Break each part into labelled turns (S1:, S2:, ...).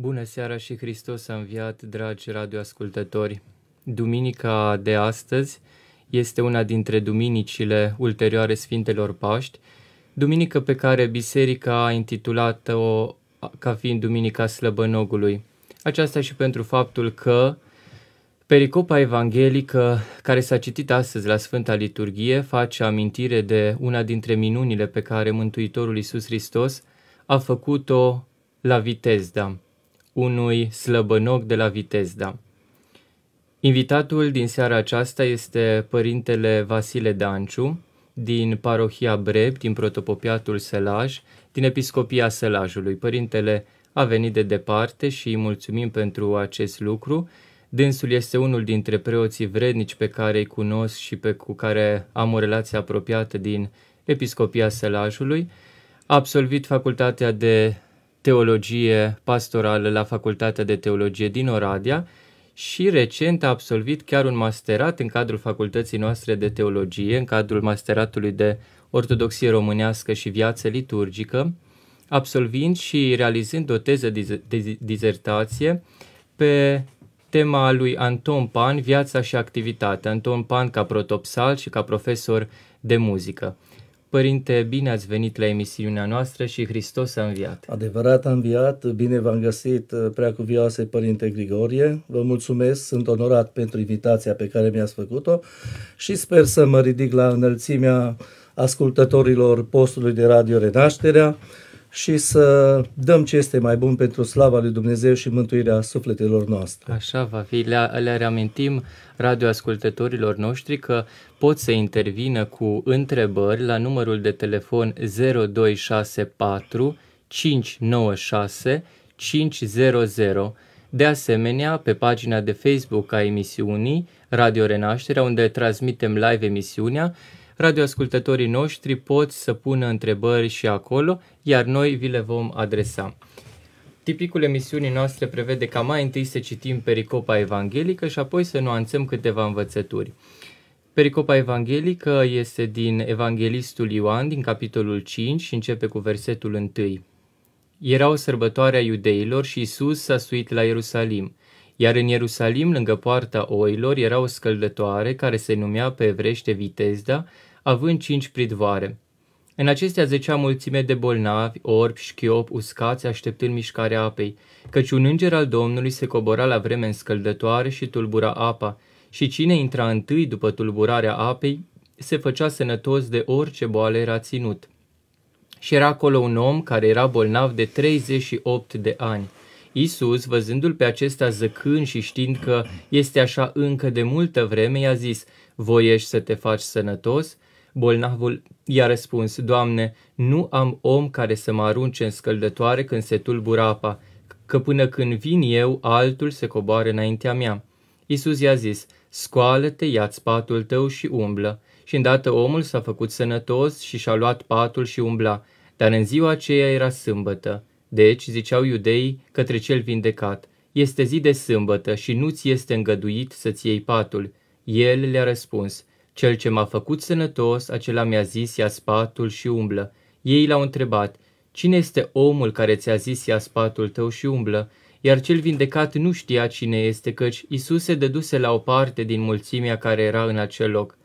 S1: Bună seara și Hristos a înviat, dragi radioascultători! Duminica de astăzi este una dintre duminicile ulterioare Sfintelor Paști, duminică pe care biserica a intitulat-o ca fiind Duminica Slăbănogului. Aceasta și pentru faptul că pericopa evanghelică care s-a citit astăzi la Sfânta Liturghie face amintire de una dintre minunile pe care Mântuitorul Iisus Hristos a făcut-o la Vitezda unui slăbănoc de la Vitezda. Invitatul din seara aceasta este părintele Vasile Danciu, din parohia Breb, din protopopiatul Sălaj, din episcopia Sălajului. Părintele a venit de departe și îi mulțumim pentru acest lucru. Dânsul este unul dintre preoții vrednici pe care îi cunosc și pe cu care am o relație apropiată din episcopia Sălajului. A absolvit facultatea de teologie pastorală la Facultatea de Teologie din Oradea și recent a absolvit chiar un masterat în cadrul facultății noastre de teologie, în cadrul masteratului de Ortodoxie Românească și Viață Liturgică, absolvind și realizând o teză de dizertație pe tema lui Anton Pan, Viața și activitatea, Anton Pan ca protopsal și ca profesor de muzică. Părinte, bine ați venit la emisiunea noastră și Hristos a înviat.
S2: Adevărat a înviat, bine v-am găsit, uh, preacuvioase Părinte Grigorie. Vă mulțumesc, sunt onorat pentru invitația pe care mi-ați făcut-o și sper să mă ridic la înălțimea ascultătorilor postului de Radio Renașterea și să dăm ce este mai bun pentru slava lui Dumnezeu și mântuirea sufletelor noastre.
S1: Așa va fi. Le, le reamintim radioascultătorilor noștri că pot să intervină cu întrebări la numărul de telefon 0264 596 500. De asemenea, pe pagina de Facebook a emisiunii Radio Renașterea, unde transmitem live emisiunea, radioascultătorii noștri pot să pună întrebări și acolo, iar noi vi le vom adresa. Tipicul emisiunii noastre prevede ca mai întâi să citim pericopa evanghelică și apoi să nuanțăm câteva învățături. Pericopa evanghelică este din Evanghelistul Ioan, din capitolul 5 și începe cu versetul 1. Era o sărbătoare a iudeilor și Isus s-a suit la Ierusalim. Iar în Ierusalim, lângă poarta oilor, era o scăldătoare care se numea pe evrește Vitezda având cinci pridvare. În acestea zecea mulțime de bolnavi, orbi, șchiop, uscați, așteptând mișcarea apei, căci un înger al Domnului se cobora la vreme înscăldătoare și tulbura apa, și cine intra întâi după tulburarea apei, se făcea sănătos de orice boală era ținut. Și era acolo un om care era bolnav de 38 de ani. Isus, văzându-l pe acesta zăcând și știind că este așa încă de multă vreme, i-a zis, voiești să te faci sănătos?" Bolnavul i-a răspuns, Doamne, nu am om care să mă arunce în scăldătoare când se tulbură apa, că până când vin eu, altul se coboară înaintea mea. Isus i-a zis, scoală-te, ia-ți patul tău și umblă. Și îndată omul s-a făcut sănătos și și-a luat patul și umbla, dar în ziua aceea era sâmbătă. Deci, ziceau iudeii către cel vindecat, este zi de sâmbătă și nu-ți este îngăduit să-ți iei patul. El le-a răspuns, cel ce m-a făcut sănătos, acela mi-a zis, ia spatul și umblă. Ei l-au întrebat, cine este omul care ți-a zis, ia spatul tău și umblă? Iar cel vindecat nu știa cine este, căci Isus se dăduse la o parte din mulțimea care era în acel loc.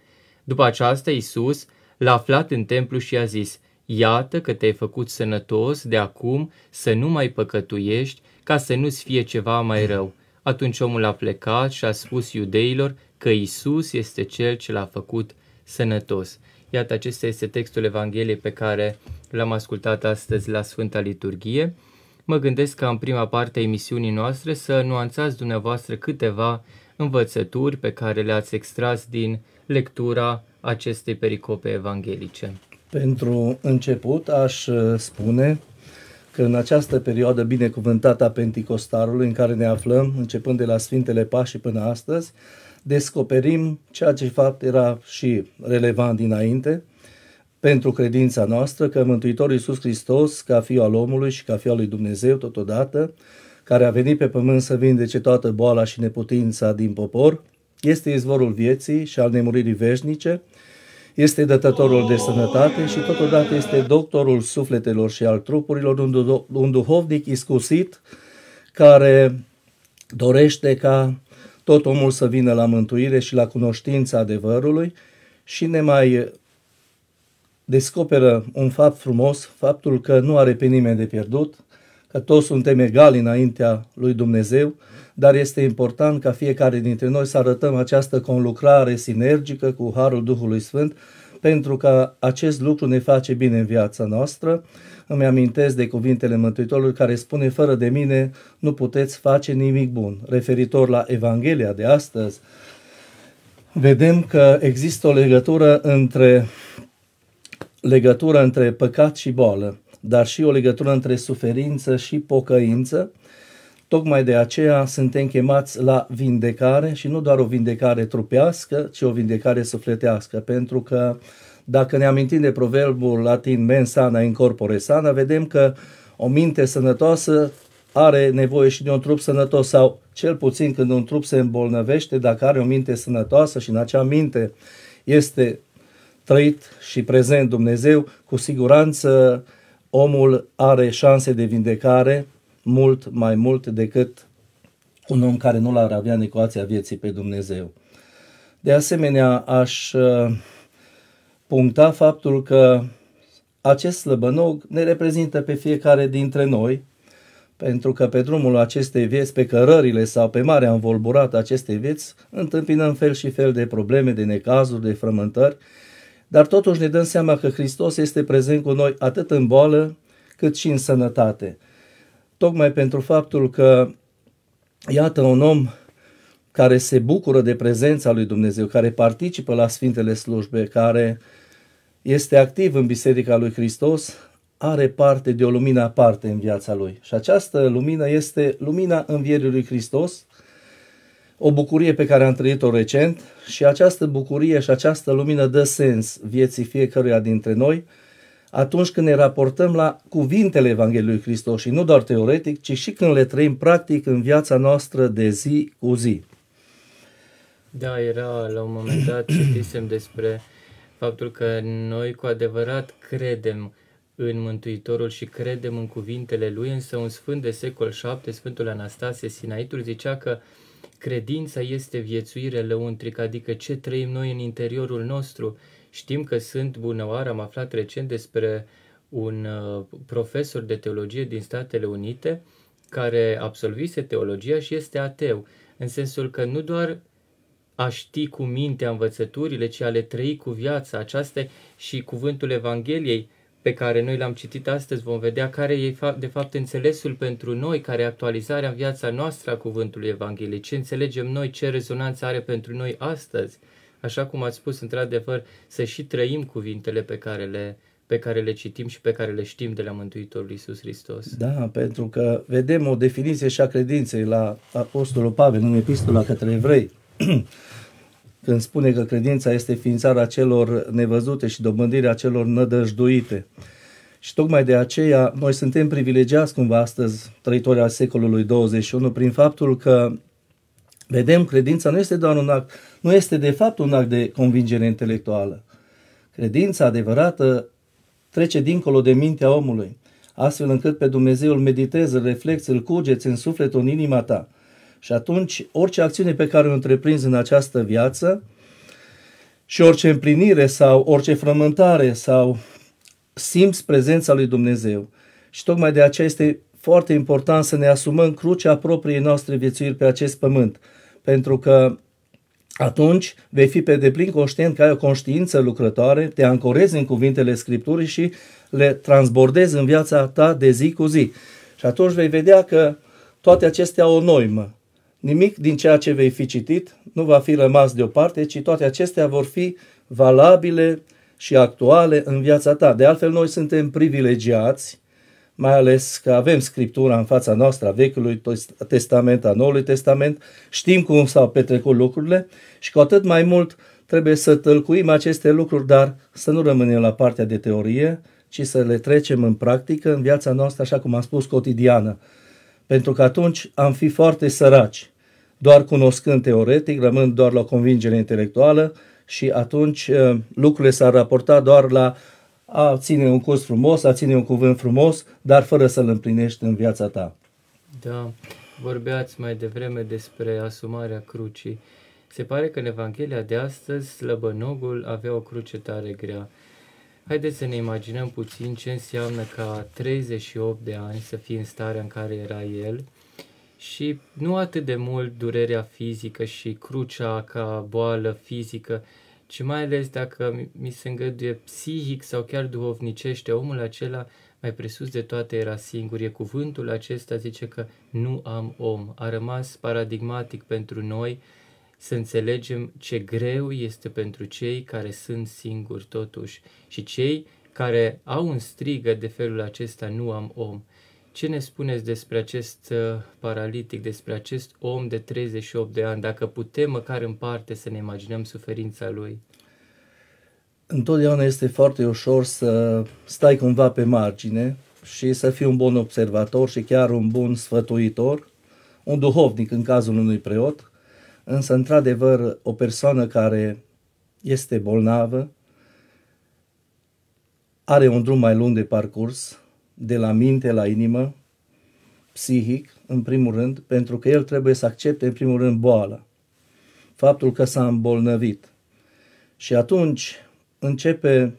S1: După aceasta, Isus l-a aflat în templu și a zis, Iată că te-ai făcut sănătos de acum să nu mai păcătuiești, ca să nu-ți fie ceva mai rău. Atunci omul a plecat și a spus iudeilor că Isus este Cel ce l-a făcut sănătos. Iată, acesta este textul Evangheliei pe care l-am ascultat astăzi la Sfânta Liturghie. Mă gândesc ca în prima parte a emisiunii noastre să nuanțați dumneavoastră câteva învățături pe care le-ați extras din lectura acestei pericope evanghelice.
S2: Pentru început aș uh, spune că în această perioadă binecuvântată a Pentecostarului în care ne aflăm, începând de la Sfintele Pași până astăzi, descoperim ceea ce fapt era și relevant dinainte pentru credința noastră că Mântuitorul Iisus Hristos, ca Fiul al omului și ca Fiul al lui Dumnezeu totodată, care a venit pe pământ să vindece toată boala și neputința din popor, este izvorul vieții și al nemuririi veșnice, este dătătorul de sănătate și totodată este doctorul sufletelor și al trupurilor, un, duh- un duhovnic iscusit care dorește ca tot omul să vină la mântuire și la cunoștința adevărului și ne mai descoperă un fapt frumos, faptul că nu are pe nimeni de pierdut, că toți suntem egali înaintea lui Dumnezeu, dar este important ca fiecare dintre noi să arătăm această conlucrare sinergică cu Harul Duhului Sfânt, pentru că acest lucru ne face bine în viața noastră. Îmi amintesc de cuvintele Mântuitorului care spune, fără de mine nu puteți face nimic bun. Referitor la Evanghelia de astăzi, vedem că există o legătură între, legătură între păcat și boală, dar și o legătură între suferință și pocăință, Tocmai de aceea suntem chemați la vindecare și nu doar o vindecare trupească, ci o vindecare sufletească, pentru că dacă ne amintim de proverbul latin mens sana in corpore sana, vedem că o minte sănătoasă are nevoie și de un trup sănătos sau cel puțin când un trup se îmbolnăvește, dacă are o minte sănătoasă și în acea minte este trăit și prezent Dumnezeu, cu siguranță omul are șanse de vindecare mult mai mult decât un om care nu l-ar avea în ecuația vieții pe Dumnezeu. De asemenea, aș uh, puncta faptul că acest slăbănog ne reprezintă pe fiecare dintre noi, pentru că pe drumul acestei vieți, pe cărările sau pe marea învolburată acestei vieți, întâmpinăm fel și fel de probleme, de necazuri, de frământări, dar totuși ne dăm seama că Hristos este prezent cu noi atât în boală cât și în sănătate tocmai pentru faptul că, iată, un om care se bucură de prezența lui Dumnezeu, care participă la Sfintele Slujbe, care este activ în Biserica lui Hristos, are parte de o lumină aparte în viața lui. Și această lumină este lumina învierii lui Hristos, o bucurie pe care am trăit-o recent și această bucurie și această lumină dă sens vieții fiecăruia dintre noi, atunci când ne raportăm la cuvintele Evangheliei Hristos și nu doar teoretic, ci și când le trăim practic în viața noastră de zi cu zi.
S1: Da, era la un moment dat citisem despre faptul că noi cu adevărat credem în Mântuitorul și credem în cuvintele lui, însă un sfânt de secol VII, Sfântul Anastasie Sinaitul, zicea că credința este viețuire lăuntrică, adică ce trăim noi în interiorul nostru, Știm că sunt bunăoară, am aflat recent despre un uh, profesor de teologie din Statele Unite care absolvise teologia și este ateu, în sensul că nu doar a ști cu mintea învățăturile, ci a le trăi cu viața. Aceasta și cuvântul Evangheliei pe care noi l-am citit astăzi vom vedea care e de fapt înțelesul pentru noi, care e actualizarea în viața noastră a cuvântului Evangheliei, ce înțelegem noi, ce rezonanță are pentru noi astăzi așa cum ați spus, într-adevăr, să și trăim cuvintele pe care le, pe care le citim și pe care le știm de la Mântuitorul Iisus Hristos.
S2: Da, pentru că vedem o definiție și a credinței la Apostolul Pavel în Epistola către Evrei, când spune că credința este ființarea celor nevăzute și dobândirea celor nădăjduite. Și tocmai de aceea noi suntem privilegiați cumva astăzi, trăitorii al secolului 21, prin faptul că Vedem, credința nu este doar un act, nu este de fapt un act de convingere intelectuală. Credința adevărată trece dincolo de mintea omului, astfel încât pe Dumnezeu îl meditezi, îl reflecți, îl cugeți în sufletul, în inima ta. Și atunci, orice acțiune pe care o întreprinzi în această viață și orice împlinire sau orice frământare sau simți prezența lui Dumnezeu. Și tocmai de aceea este foarte important să ne asumăm crucea propriei noastre viețuiri pe acest pământ – pentru că atunci vei fi pe deplin conștient că ai o conștiință lucrătoare, te ancorezi în cuvintele Scripturii și le transbordezi în viața ta de zi cu zi. Și atunci vei vedea că toate acestea o noimă. Nimic din ceea ce vei fi citit nu va fi rămas deoparte, ci toate acestea vor fi valabile și actuale în viața ta. De altfel, noi suntem privilegiați mai ales că avem Scriptura în fața noastră, a Vechiului Testament, a Noului Testament, știm cum s-au petrecut lucrurile și cu atât mai mult trebuie să tălcuim aceste lucruri, dar să nu rămânem la partea de teorie, ci să le trecem în practică, în viața noastră, așa cum am spus, cotidiană. Pentru că atunci am fi foarte săraci, doar cunoscând teoretic, rămân doar la convingere intelectuală și atunci eh, lucrurile s-ar raporta doar la a ține un curs frumos, a ține un cuvânt frumos, dar fără să-l împlinești în viața ta.
S1: Da, vorbeați mai devreme despre asumarea crucii. Se pare că în Evanghelia de astăzi slăbănogul avea o cruce tare grea. Haideți să ne imaginăm puțin ce înseamnă ca 38 de ani să fie în starea în care era el și nu atât de mult durerea fizică și crucea ca boală fizică, ci mai ales dacă mi se îngăduie psihic sau chiar duhovnicește, omul acela mai presus de toate era singur. E cuvântul acesta zice că nu am om. A rămas paradigmatic pentru noi să înțelegem ce greu este pentru cei care sunt singuri totuși și cei care au un strigă de felul acesta nu am om. Ce ne spuneți despre acest uh, paralitic, despre acest om de 38 de ani, dacă putem măcar în parte să ne imaginăm suferința lui?
S2: Întotdeauna este foarte ușor să stai cumva pe margine și să fii un bun observator și chiar un bun sfătuitor, un duhovnic în cazul unui preot, însă într-adevăr o persoană care este bolnavă, are un drum mai lung de parcurs, de la minte la inimă, psihic, în primul rând, pentru că el trebuie să accepte, în primul rând, boala, faptul că s-a îmbolnăvit. Și atunci începe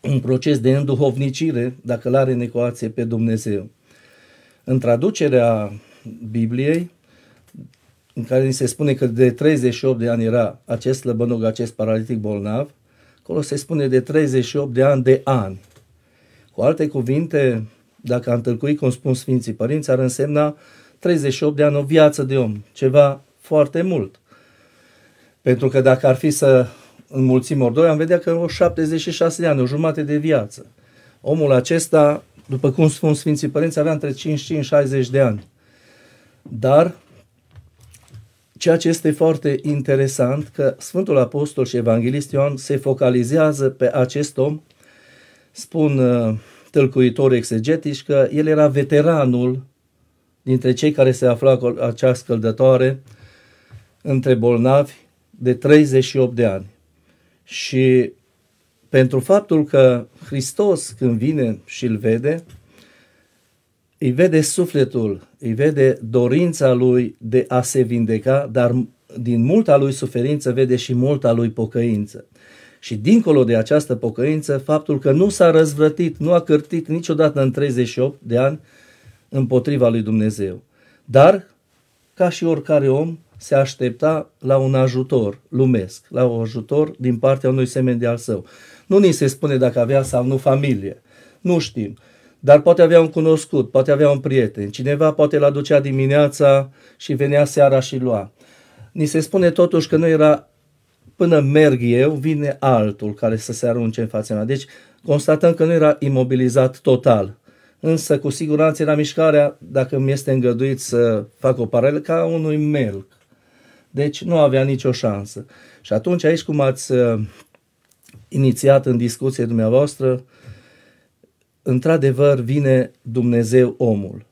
S2: un proces de înduhovnicire, dacă l-are în ecuație pe Dumnezeu. În traducerea Bibliei, în care ni se spune că de 38 de ani era acest slăbănog, acest paralitic bolnav, acolo se spune de 38 de ani de ani. Cu alte cuvinte, dacă am tâlcuit cum spun Sfinții Părinți, ar însemna 38 de ani o viață de om, ceva foarte mult. Pentru că dacă ar fi să înmulțim ori doi, am vedea că o 76 de ani, o jumate de viață. Omul acesta, după cum spun Sfinții Părinți, avea între 55 și 60 de ani. Dar ceea ce este foarte interesant, că Sfântul Apostol și Evanghelist Ioan se focalizează pe acest om spun uh, tâlcuitori exegetici că el era veteranul dintre cei care se afla acea scăldătoare între bolnavi de 38 de ani. Și pentru faptul că Hristos când vine și îl vede, îi vede sufletul, îi vede dorința lui de a se vindeca, dar din multa lui suferință vede și multa lui pocăință. Și dincolo de această pocăință, faptul că nu s-a răzvrătit, nu a cârtit niciodată în 38 de ani împotriva lui Dumnezeu. Dar, ca și oricare om, se aștepta la un ajutor lumesc, la un ajutor din partea unui semen de al său. Nu ni se spune dacă avea sau nu familie, nu știm, dar poate avea un cunoscut, poate avea un prieten, cineva poate l-aducea dimineața și venea seara și lua. Ni se spune totuși că nu era până merg eu, vine altul care să se arunce în fața mea. Deci constatăm că nu era imobilizat total, însă cu siguranță era mișcarea, dacă mi este îngăduit să fac o paralelă, ca unui melc. Deci nu avea nicio șansă. Și atunci aici cum ați uh, inițiat în discuție dumneavoastră, într-adevăr vine Dumnezeu omul.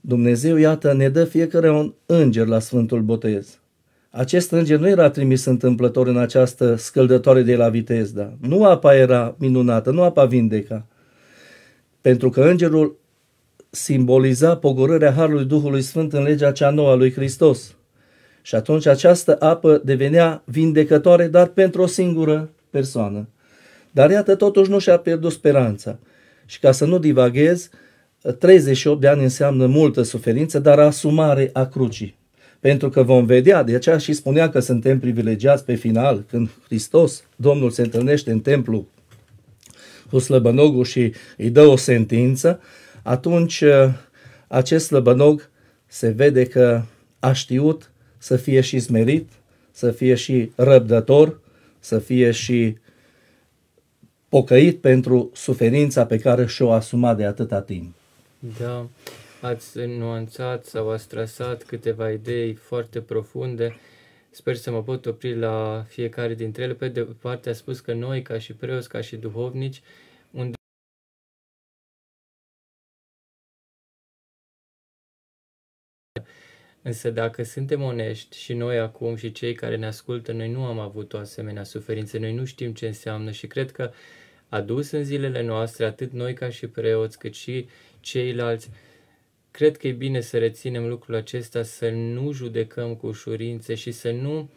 S2: Dumnezeu, iată, ne dă fiecare un înger la Sfântul Botez. Acest înger nu era trimis întâmplător în această scăldătoare de la Vitezda. Nu apa era minunată, nu apa vindeca. Pentru că îngerul simboliza pogorârea Harului Duhului Sfânt în legea cea nouă a lui Hristos. Și atunci această apă devenea vindecătoare, dar pentru o singură persoană. Dar iată, totuși nu și-a pierdut speranța. Și ca să nu divaghez, 38 de ani înseamnă multă suferință, dar asumare a crucii pentru că vom vedea, de aceea și spunea că suntem privilegiați pe final, când Hristos, Domnul, se întâlnește în templu cu slăbănogul și îi dă o sentință, atunci uh, acest slăbănog se vede că a știut să fie și smerit, să fie și răbdător, să fie și pocăit pentru suferința pe care și-o asuma de atâta timp.
S1: Da ați nuanțat sau ați trasat câteva idei foarte profunde. Sper să mă pot opri la fiecare dintre ele. Pe de parte a spus că noi, ca și preoți, ca și duhovnici, unde Însă dacă suntem onești și noi acum și cei care ne ascultă, noi nu am avut o asemenea suferință, noi nu știm ce înseamnă și cred că adus în zilele noastre, atât noi ca și preoți, cât și ceilalți, uh, Cred că e bine să reținem lucrul acesta, să nu judecăm cu ușurință și să nu,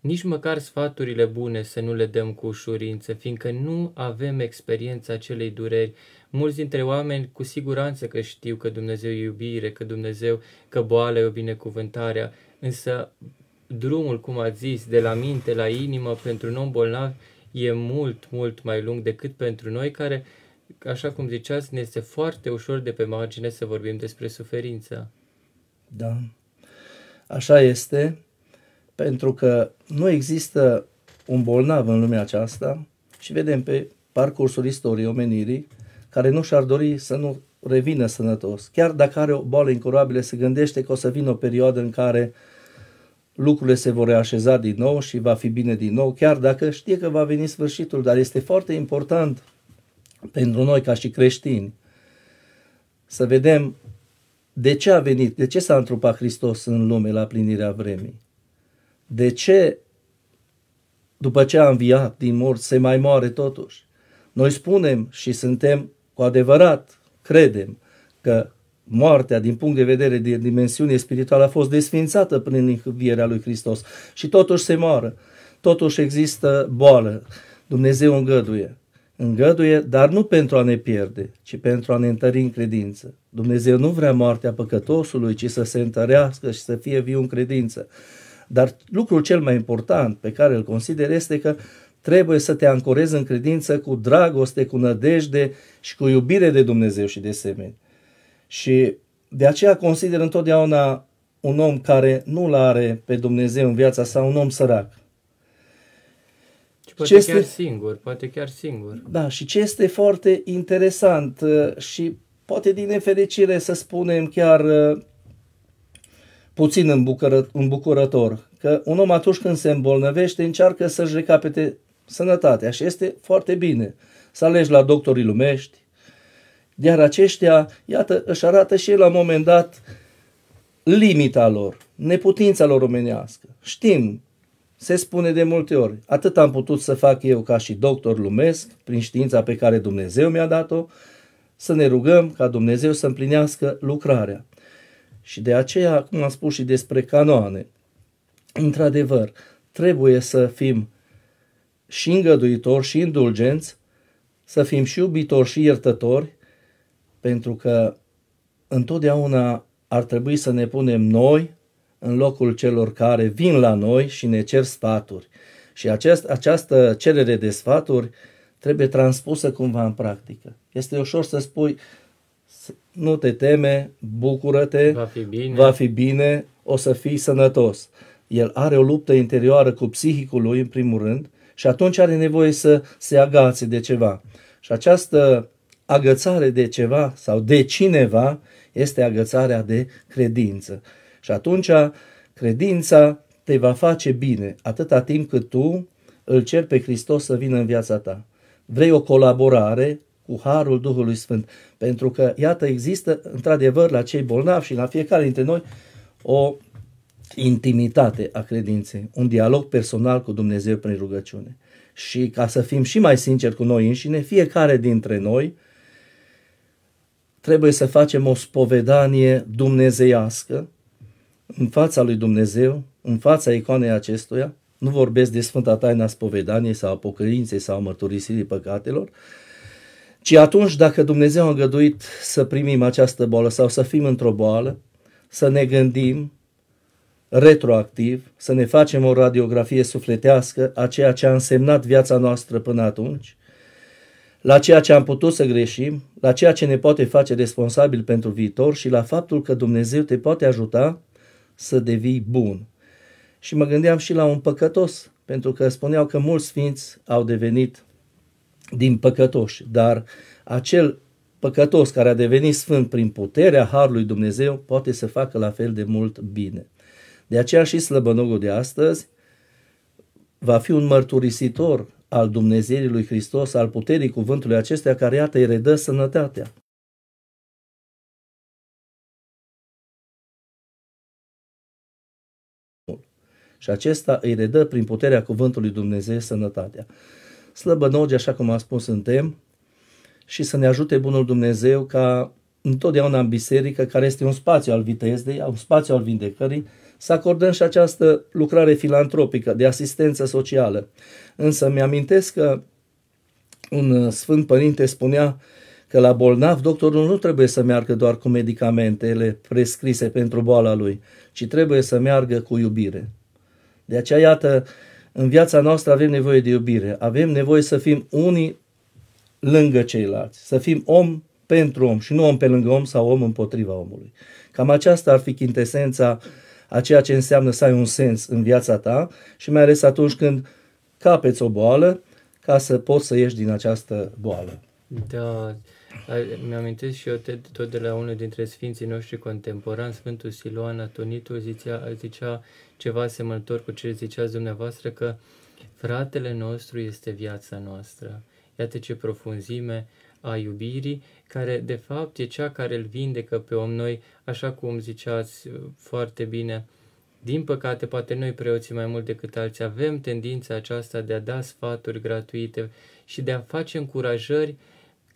S1: nici măcar sfaturile bune să nu le dăm cu ușurință, fiindcă nu avem experiența acelei dureri. Mulți dintre oameni cu siguranță că știu că Dumnezeu e iubire, că Dumnezeu, că boala e o binecuvântare, însă drumul, cum a zis, de la minte la inimă pentru un om bolnav e mult, mult mai lung decât pentru noi care așa cum ziceați, ne este foarte ușor de pe margine să vorbim despre suferință.
S2: Da, așa este, pentru că nu există un bolnav în lumea aceasta
S1: și vedem pe
S2: parcursul istoriei omenirii care nu și-ar dori să nu revină sănătos. Chiar dacă are o boală incurabilă, se gândește că o să vină o perioadă în care lucrurile se vor reașeza din nou și va fi bine din nou, chiar dacă știe că va veni sfârșitul, dar este foarte important pentru noi ca și creștini, să vedem de ce a venit, de ce s-a întrupat Hristos în lume la plinirea vremii, de ce după ce a înviat din morți se mai moare totuși. Noi spunem și suntem cu adevărat, credem că moartea din punct de vedere de dimensiune spirituală a fost desfințată prin învierea lui Hristos și totuși se moară, totuși există boală, Dumnezeu îngăduie. Îngăduie, dar nu pentru a ne pierde, ci pentru a ne întări în credință. Dumnezeu nu vrea moartea păcătosului, ci să se întărească și să fie viu în credință. Dar lucrul cel mai important pe care îl consider este că trebuie să te ancorezi în credință cu dragoste, cu nădejde și cu iubire de Dumnezeu și de semeni. Și de aceea consider întotdeauna un om care nu-L are pe Dumnezeu în viața sa, un om sărac.
S1: Poate ce chiar singur, poate chiar singur. Da,
S2: și ce este foarte interesant uh, și poate din nefericire să spunem chiar uh, puțin îmbucurător, că un om atunci când se îmbolnăvește încearcă să-și recapete sănătatea și este foarte bine să alegi la doctorii lumești, iar aceștia, iată, își arată și la un moment dat limita lor, neputința lor omenească. Știm se spune de multe ori, atât am putut să fac eu ca și doctor lumesc, prin știința pe care Dumnezeu mi-a dat-o, să ne rugăm ca Dumnezeu să împlinească lucrarea. Și de aceea, cum am spus și despre canoane, într-adevăr, trebuie să fim și îngăduitori și indulgenți, să fim și iubitori și iertători, pentru că întotdeauna ar trebui să ne punem noi în locul celor care vin la noi și ne cer sfaturi. Și aceast, această cerere de sfaturi trebuie transpusă cumva în practică. Este ușor să spui, nu te teme, bucură-te, va fi bine, va fi bine o să fii sănătos. El are o luptă interioară cu psihicul lui, în primul rând, și atunci are nevoie să se agațe de ceva. Și această agățare de ceva sau de cineva este agățarea de credință. Și atunci credința te va face bine atâta timp cât tu îl ceri pe Hristos să vină în viața ta. Vrei o colaborare cu harul Duhului Sfânt, pentru că, iată, există într-adevăr la cei bolnavi și la fiecare dintre noi o intimitate a credinței, un dialog personal cu Dumnezeu prin rugăciune. Și ca să fim și mai sinceri cu noi înșine, fiecare dintre noi trebuie să facem o spovedanie dumnezeiască în fața lui Dumnezeu, în fața icoanei acestuia, nu vorbesc de Sfânta Taina Spovedaniei sau Apocăinței sau mărturisirii păcatelor, ci atunci dacă Dumnezeu a găduit să primim această boală sau să fim într-o boală, să ne gândim retroactiv, să ne facem o radiografie sufletească a ceea ce a însemnat viața noastră până atunci, la ceea ce am putut să greșim, la ceea ce ne poate face responsabil pentru viitor și la faptul că Dumnezeu te poate ajuta să devii bun. Și mă gândeam și la un păcătos, pentru că spuneau că mulți sfinți au devenit din păcătoși, dar acel păcătos care a devenit sfânt prin puterea Harului Dumnezeu poate să facă la fel de mult bine. De aceea și slăbănogul de astăzi va fi un mărturisitor al Dumnezeului Hristos, al puterii cuvântului acestea care iată îi redă sănătatea. și acesta îi redă prin puterea cuvântului Dumnezeu sănătatea. Slăbănogi, așa cum am spus, suntem și să ne ajute Bunul Dumnezeu ca întotdeauna în biserică, care este un spațiu al vitezdei, un spațiu al vindecării, să acordăm și această lucrare filantropică de asistență socială. Însă mi-amintesc că un uh, sfânt părinte spunea că la bolnav doctorul nu trebuie să meargă doar cu medicamentele prescrise pentru boala lui, ci trebuie să meargă cu iubire. De aceea, iată, în viața noastră avem nevoie de iubire, avem nevoie să fim unii lângă ceilalți, să fim om pentru om și nu om pe lângă om sau om împotriva omului. Cam aceasta ar fi chintesența a ceea ce înseamnă să ai un sens în viața ta și mai ales atunci când capeți o boală ca să poți să ieși din această boală.
S1: Da, mi am amintit și eu tot de la unul dintre sfinții noștri contemporani, Sfântul Siloan Atonitul, zicea, zicea ceva asemănător cu ce ziceați dumneavoastră, că fratele nostru este viața noastră. Iată ce profunzime a iubirii, care de fapt e cea care îl vindecă pe om noi, așa cum ziceați foarte bine. Din păcate, poate noi preoții mai mult decât alții avem tendința aceasta de a da sfaturi gratuite și de a face încurajări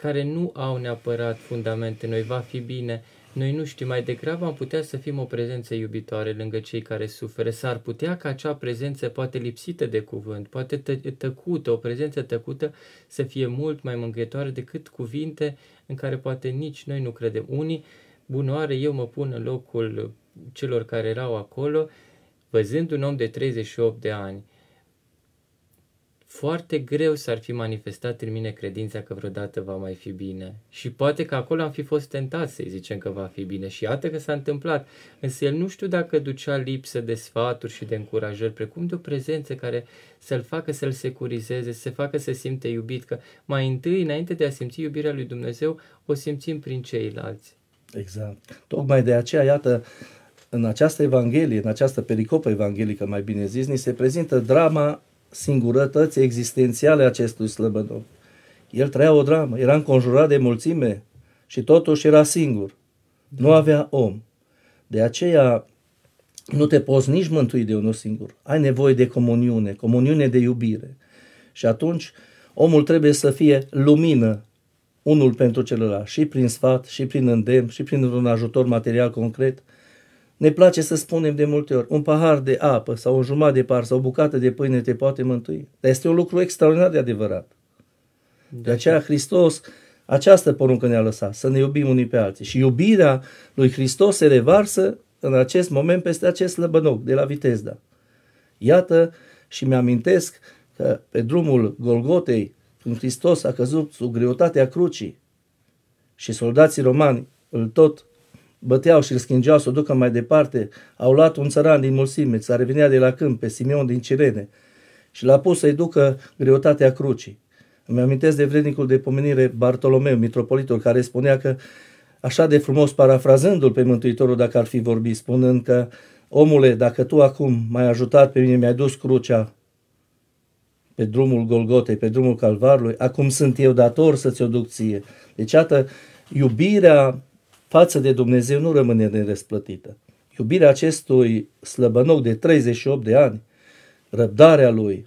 S1: care nu au neapărat fundamente, noi va fi bine, noi nu știm, mai degrabă am putea să fim o prezență iubitoare lângă cei care suferă. S-ar putea ca acea prezență, poate lipsită de cuvânt, poate tă- tăcută, o prezență tăcută, să fie mult mai mângâietoare decât cuvinte în care poate nici noi nu credem. Unii, bunoare, eu mă pun în locul celor care erau acolo, văzând un om de 38 de ani, foarte greu s-ar fi manifestat în mine credința că vreodată va mai fi bine. Și poate că acolo am fi fost tentat să-i zicem că va fi bine și iată că s-a întâmplat. Însă el nu știu dacă ducea lipsă de sfaturi și de încurajări, precum de o prezență care să-l facă să-l securizeze, să facă să simte iubit, că mai întâi, înainte de a simți iubirea lui Dumnezeu, o simțim prin ceilalți. Exact.
S2: Tocmai de aceea, iată, în această Evanghelie, în această pericopă evanghelică, mai bine zis, ni se prezintă drama singurătăți existențiale acestui Slăbănov. El trăia o dramă, era înconjurat de mulțime și totuși era singur. Nu da. avea om. De aceea nu te poți nici mântui de unul singur. Ai nevoie de comuniune, comuniune de iubire. Și atunci omul trebuie să fie lumină unul pentru celălalt, și prin sfat, și prin îndemn, și prin un ajutor material concret, ne place să spunem de multe ori, un pahar de apă sau o jumătate de par sau o bucată de pâine te poate mântui. Dar este un lucru extraordinar de adevărat. De aceea Hristos, această poruncă ne-a lăsat, să ne iubim unii pe alții. Și iubirea lui Hristos se revarsă în acest moment peste acest lăbănoc de la Vitezda. Iată și mi-amintesc că pe drumul Golgotei, când Hristos a căzut sub greutatea crucii și soldații romani îl tot băteau și îl schingeau să o ducă mai departe, au luat un țăran din mulțime, ți revenea de la câmp, pe Simeon din Cirene, și l-a pus să-i ducă greutatea crucii. Îmi amintesc de vrednicul de pomenire Bartolomeu, mitropolitul, care spunea că, așa de frumos parafrazându-l pe Mântuitorul dacă ar fi vorbit, spunând că, omule, dacă tu acum m-ai ajutat pe mine, mi-ai dus crucea pe drumul Golgotei, pe drumul Calvarului, acum sunt eu dator să-ți o duc ție. Deci, iată, iubirea față de Dumnezeu nu rămâne nerăsplătită. Iubirea acestui slăbănoc de 38 de ani, răbdarea lui,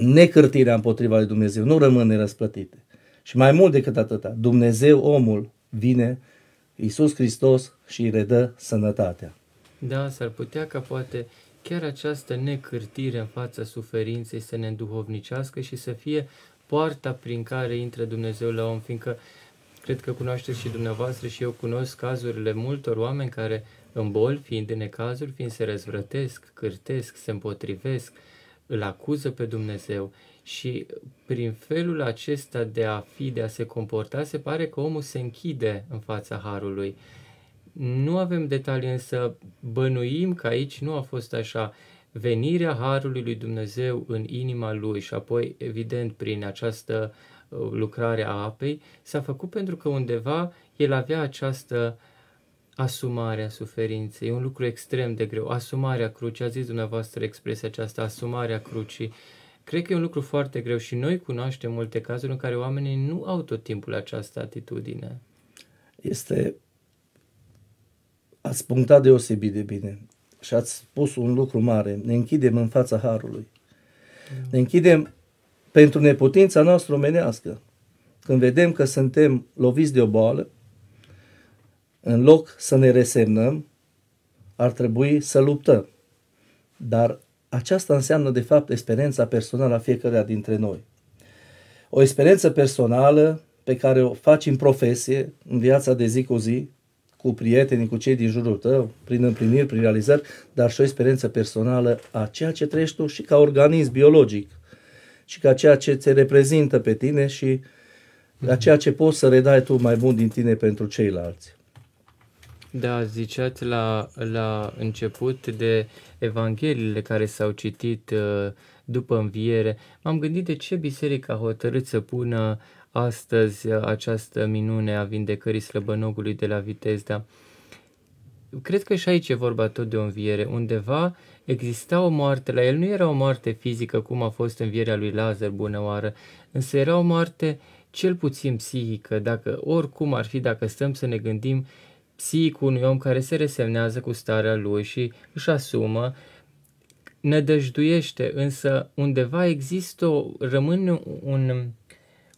S2: necârtirea împotriva lui Dumnezeu nu rămâne răsplătite. Și mai mult decât atâta, Dumnezeu omul vine, Iisus Hristos și îi redă sănătatea.
S1: Da, s-ar putea ca poate chiar această necârtire în fața suferinței să ne înduhovnicească și să fie poarta prin care intră Dumnezeu la om, fiindcă uh, Cred că cunoașteți și dumneavoastră și eu cunosc cazurile multor oameni care în bol, fiind în necazuri, fiind se răzvrătesc, cârtesc, se împotrivesc, îl acuză pe Dumnezeu și prin felul acesta de a fi, de a se comporta, se pare că omul se închide în fața Harului. Nu avem detalii, însă bănuim că aici nu a fost așa. Venirea Harului lui Dumnezeu în inima lui și apoi, evident, prin această lucrare a apei, s-a făcut pentru că undeva el avea această asumare a suferinței, un lucru extrem de greu, asumarea crucii, a zis dumneavoastră expresia aceasta, asumarea crucii, Cred că e un lucru foarte greu și noi cunoaștem multe cazuri în care oamenii nu au tot timpul această atitudine.
S2: Este, ați punctat deosebit de bine și ați spus un lucru mare. Ne închidem în fața Harului. Ne închidem pentru neputința noastră omenească. Când vedem că suntem loviți de o boală, în loc să ne resemnăm, ar trebui să luptăm. Dar aceasta înseamnă, de fapt, experiența personală a fiecăruia dintre noi. O experiență personală pe care o faci în profesie, în viața de zi cu zi, cu prietenii, cu cei din jurul tău, prin împliniri, prin realizări, dar și o experiență personală a ceea ce trăiești tu și ca organism biologic ci ca ceea ce te reprezintă pe tine și la mhm. ceea ce poți să redai tu mai bun din tine pentru ceilalți.
S1: Da, ziceați la, la început de evangheliile care s-au citit uh, după înviere. M-am gândit de ce biserica a hotărât să pună astăzi uh, această minune a vindecării slăbănogului de la Vitezda. Cred că și aici e vorba tot de o înviere. Undeva Exista o moarte, la el nu era o moarte fizică cum a fost învierea lui Lazar bună oară, însă era o moarte cel puțin psihică, dacă oricum ar fi, dacă stăm să ne gândim, psihicul unui om care se resemnează cu starea lui și își asumă, nădăjduiește, însă undeva există, rămâne un,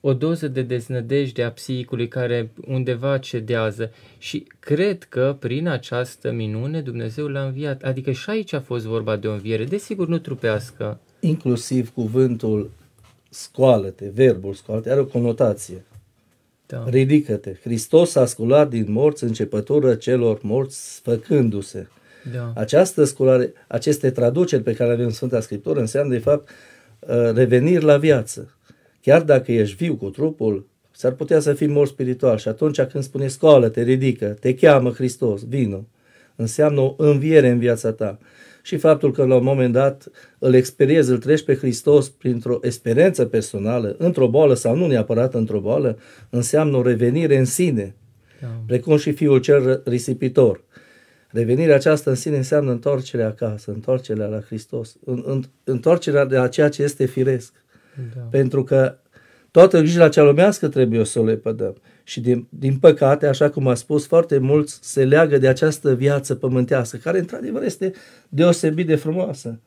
S1: o doză de deznădejde a psihicului care undeva cedează și cred că prin această minune Dumnezeu l-a înviat. Adică și aici a fost vorba de o înviere, desigur nu trupească.
S2: Inclusiv cuvântul scoală-te, verbul scoală are o conotație. Da. Ridică-te. Hristos a sculat din morți începătură celor morți făcându-se. Da. Această sculare, aceste traduceri pe care le avem în Sfânta Scriptură înseamnă de fapt uh, revenir la viață. Chiar dacă ești viu cu trupul, s-ar putea să fii mor spiritual și atunci când spune scoală, te ridică, te cheamă Hristos, vino, înseamnă o înviere în viața ta. Și faptul că la un moment dat îl experiezi, îl treci pe Hristos printr-o experiență personală, într-o boală sau nu neapărat într-o boală, înseamnă o revenire în sine, da. precum și fiul cel risipitor. Revenirea aceasta în sine înseamnă întoarcerea acasă, întoarcerea la Hristos, întoarcerea de la ceea ce este firesc. Da. Pentru că toată grijile cea lumească trebuie să o lepădăm. Și din, din păcate, așa cum a spus, foarte mulți se leagă de această viață pământească, care într-adevăr este deosebit de frumoasă.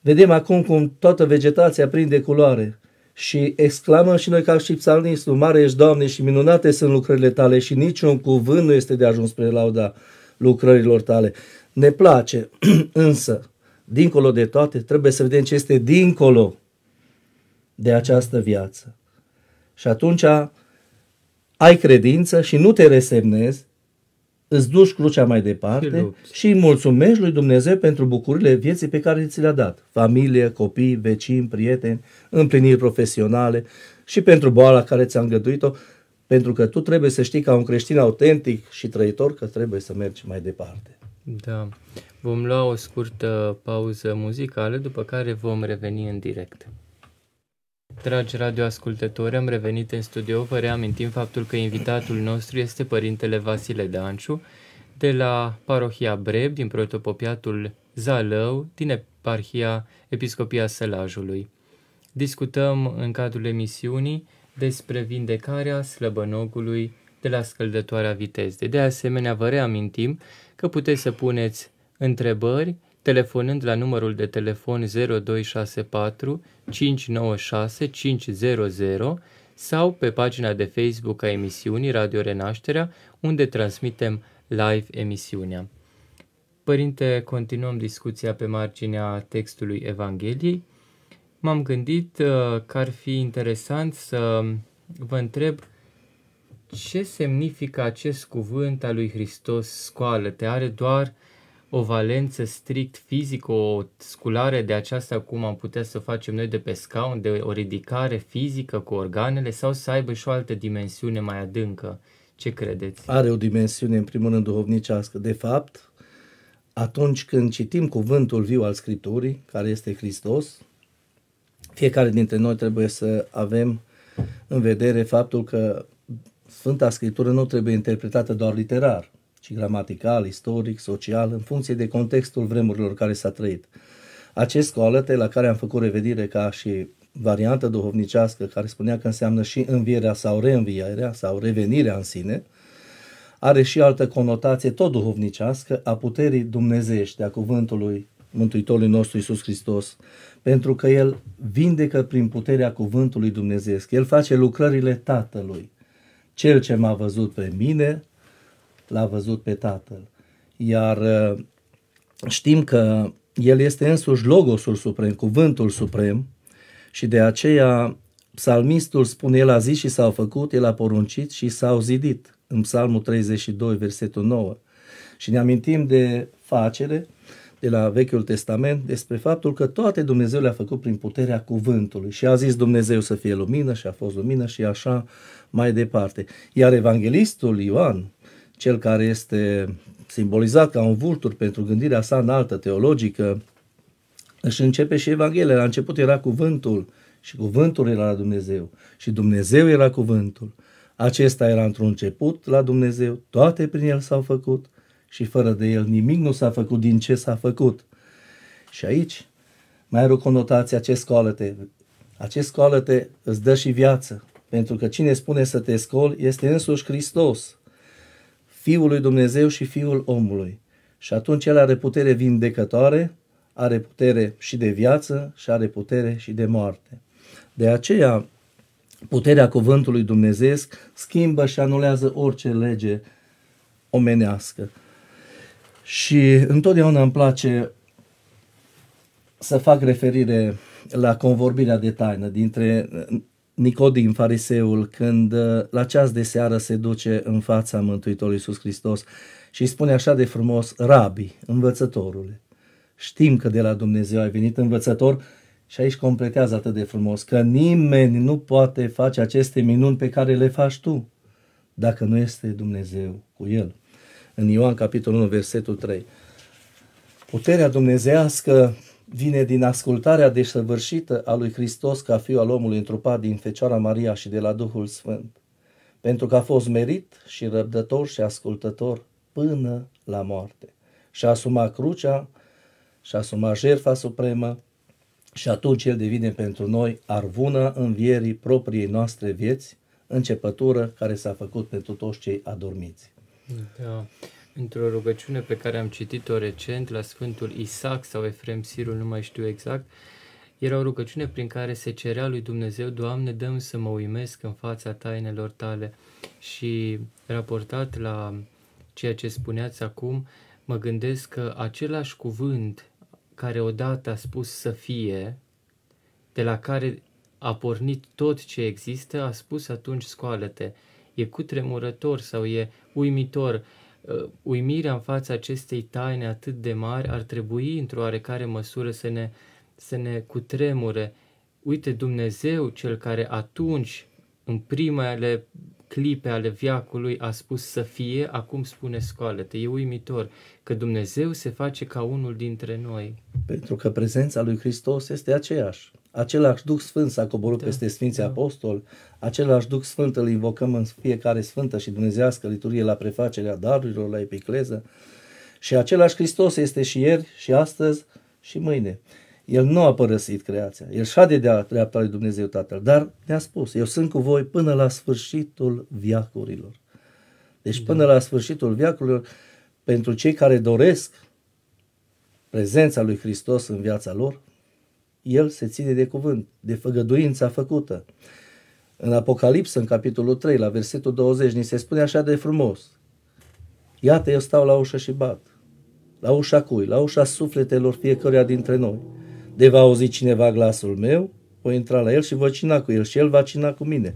S2: Vedem acum cum toată vegetația prinde culoare și exclamăm și noi ca și psalmistul, Mare ești, Doamne, și minunate sunt lucrările tale și niciun cuvânt nu este de ajuns spre lauda lucrărilor tale. Ne place, însă, dincolo de toate, trebuie să vedem ce este dincolo de această viață. Și atunci ai credință și nu te resemnezi, îți duci crucea mai departe și îi mulțumești lui Dumnezeu pentru bucurile vieții pe care ți le-a dat. Familie, copii, vecini, prieteni, împliniri profesionale și pentru boala care ți-a îngăduit-o, pentru că tu trebuie să știi ca un creștin autentic și trăitor că trebuie să mergi mai departe.
S1: Da. Vom lua o scurtă pauză muzicală, după care vom reveni în direct. Dragi radioascultători, am revenit în studio. Vă reamintim faptul că invitatul nostru este Părintele Vasile Danciu, de la parohia Breb, din protopopiatul Zalău, din eparhia Episcopia Sălajului. Discutăm în cadrul emisiunii despre vindecarea slăbănogului de la scăldătoarea viteze. De asemenea, vă reamintim că puteți să puneți întrebări telefonând la numărul de telefon 0264 596 500 sau pe pagina de Facebook a emisiunii Radio Renașterea, unde transmitem live emisiunea. Părinte, continuăm discuția pe marginea textului Evangheliei. M-am gândit uh, că ar fi interesant să vă întreb ce semnifică acest cuvânt al lui Hristos, scoală-te, are doar o valență strict fizică, o sculare de aceasta cum am putea să facem noi de pe scaun, de o ridicare fizică cu organele sau să aibă și o altă dimensiune mai adâncă? Ce credeți? Are o
S2: dimensiune, în primul rând, duhovnicească. De fapt, atunci când citim cuvântul viu al Scripturii, care este Hristos, fiecare dintre noi trebuie să avem în vedere faptul că Sfânta Scriptură nu trebuie interpretată doar literar ci gramatical, istoric, social, în funcție de contextul vremurilor care s-a trăit. Acest coalăte la care am făcut revedire ca și variantă duhovnicească care spunea că înseamnă și învierea sau reînvierea sau revenirea în sine, are și altă conotație tot duhovnicească a puterii dumnezeiești a cuvântului Mântuitorului nostru Isus Hristos, pentru că El vindecă prin puterea cuvântului dumnezeesc. El face lucrările Tatălui. Cel ce m-a văzut pe mine, l-a văzut pe Tatăl. Iar uh, știm că El este însuși Logosul Suprem, Cuvântul Suprem și de aceea psalmistul spune, El a zis și s-au făcut, El a poruncit și s-au zidit, în psalmul 32, versetul 9. Și ne amintim de facere de la Vechiul Testament despre faptul că toate Dumnezeu le-a făcut prin puterea cuvântului și a zis Dumnezeu să fie lumină și a fost lumină și așa mai departe. Iar evanghelistul Ioan cel care este simbolizat ca un vultur pentru gândirea sa înaltă teologică, își începe și Evanghelia. La început era cuvântul și cuvântul era la Dumnezeu și Dumnezeu era cuvântul. Acesta era într-un început la Dumnezeu, toate prin el s-au făcut și fără de el nimic nu s-a făcut din ce s-a făcut. Și aici mai are o conotație acest scoalăte. Acest scoalăte îți dă și viață, pentru că cine spune să te scoli este însuși Hristos. Fiul lui Dumnezeu și Fiul omului. Și atunci El are putere vindecătoare, are putere și de viață și are putere și de moarte. De aceea, puterea cuvântului dumnezeesc schimbă și anulează orice lege omenească. Și întotdeauna îmi place să fac referire la convorbirea de taină dintre Nicodim, fariseul, când uh, la ceas de seară se duce în fața Mântuitorului Iisus Hristos și îi spune așa de frumos, Rabi, învățătorule, știm că de la Dumnezeu ai venit învățător și aici completează atât de frumos, că nimeni nu poate face aceste minuni pe care le faci tu, dacă nu este Dumnezeu cu el. În Ioan capitolul 1, versetul 3. Puterea dumnezească vine din ascultarea desăvârșită a lui Hristos ca fiu al omului întrupat din Fecioara Maria și de la Duhul Sfânt, pentru că a fost merit și răbdător și ascultător până la moarte. Și a asumat crucea, și a asumat jertfa supremă, și atunci El devine pentru noi arvuna învierii propriei noastre vieți, începătură care s-a făcut pentru toți cei adormiți.
S1: Da într-o rugăciune pe care am citit-o recent la Sfântul Isaac sau Efrem Sirul, nu mai știu exact, era o rugăciune prin care se cerea lui Dumnezeu, Doamne, dăm să mă uimesc în fața tainelor tale. Și raportat la ceea ce spuneați acum, mă gândesc că același cuvânt care odată a spus să fie, de la care a pornit tot ce există, a spus atunci scoală-te. E cutremurător sau e uimitor Uh, uimirea în fața acestei taine atât de mari ar trebui într-o oarecare măsură să ne, să ne cutremure. Uite, Dumnezeu, cel care atunci, în primele clipe ale viacului, a spus să fie, acum spune scoală-te. E uimitor că Dumnezeu se face ca unul dintre noi.
S2: Pentru că prezența lui Hristos este aceeași același Duh Sfânt s-a coborât da. peste Sfinții da. Apostoli, același Duh Sfânt îl invocăm în fiecare Sfântă și Dumnezească liturie la prefacerea darurilor, la epicleză și același Hristos este și ieri și astăzi și mâine. El nu a părăsit creația, el șade de dreapta lui Dumnezeu Tatăl, dar ne-a spus, eu sunt cu voi până la sfârșitul viacurilor. Deci da. până la sfârșitul viacurilor, pentru cei care doresc prezența lui Hristos în viața lor, el se ține de cuvânt, de făgăduința făcută. În Apocalipsă, în capitolul 3, la versetul 20, ni se spune așa de frumos. Iată, eu stau la ușă și bat. La ușa cui? La ușa sufletelor fiecăruia dintre noi. De va auzi cineva glasul meu, voi intra la el și voi cina cu el și el va cina cu mine.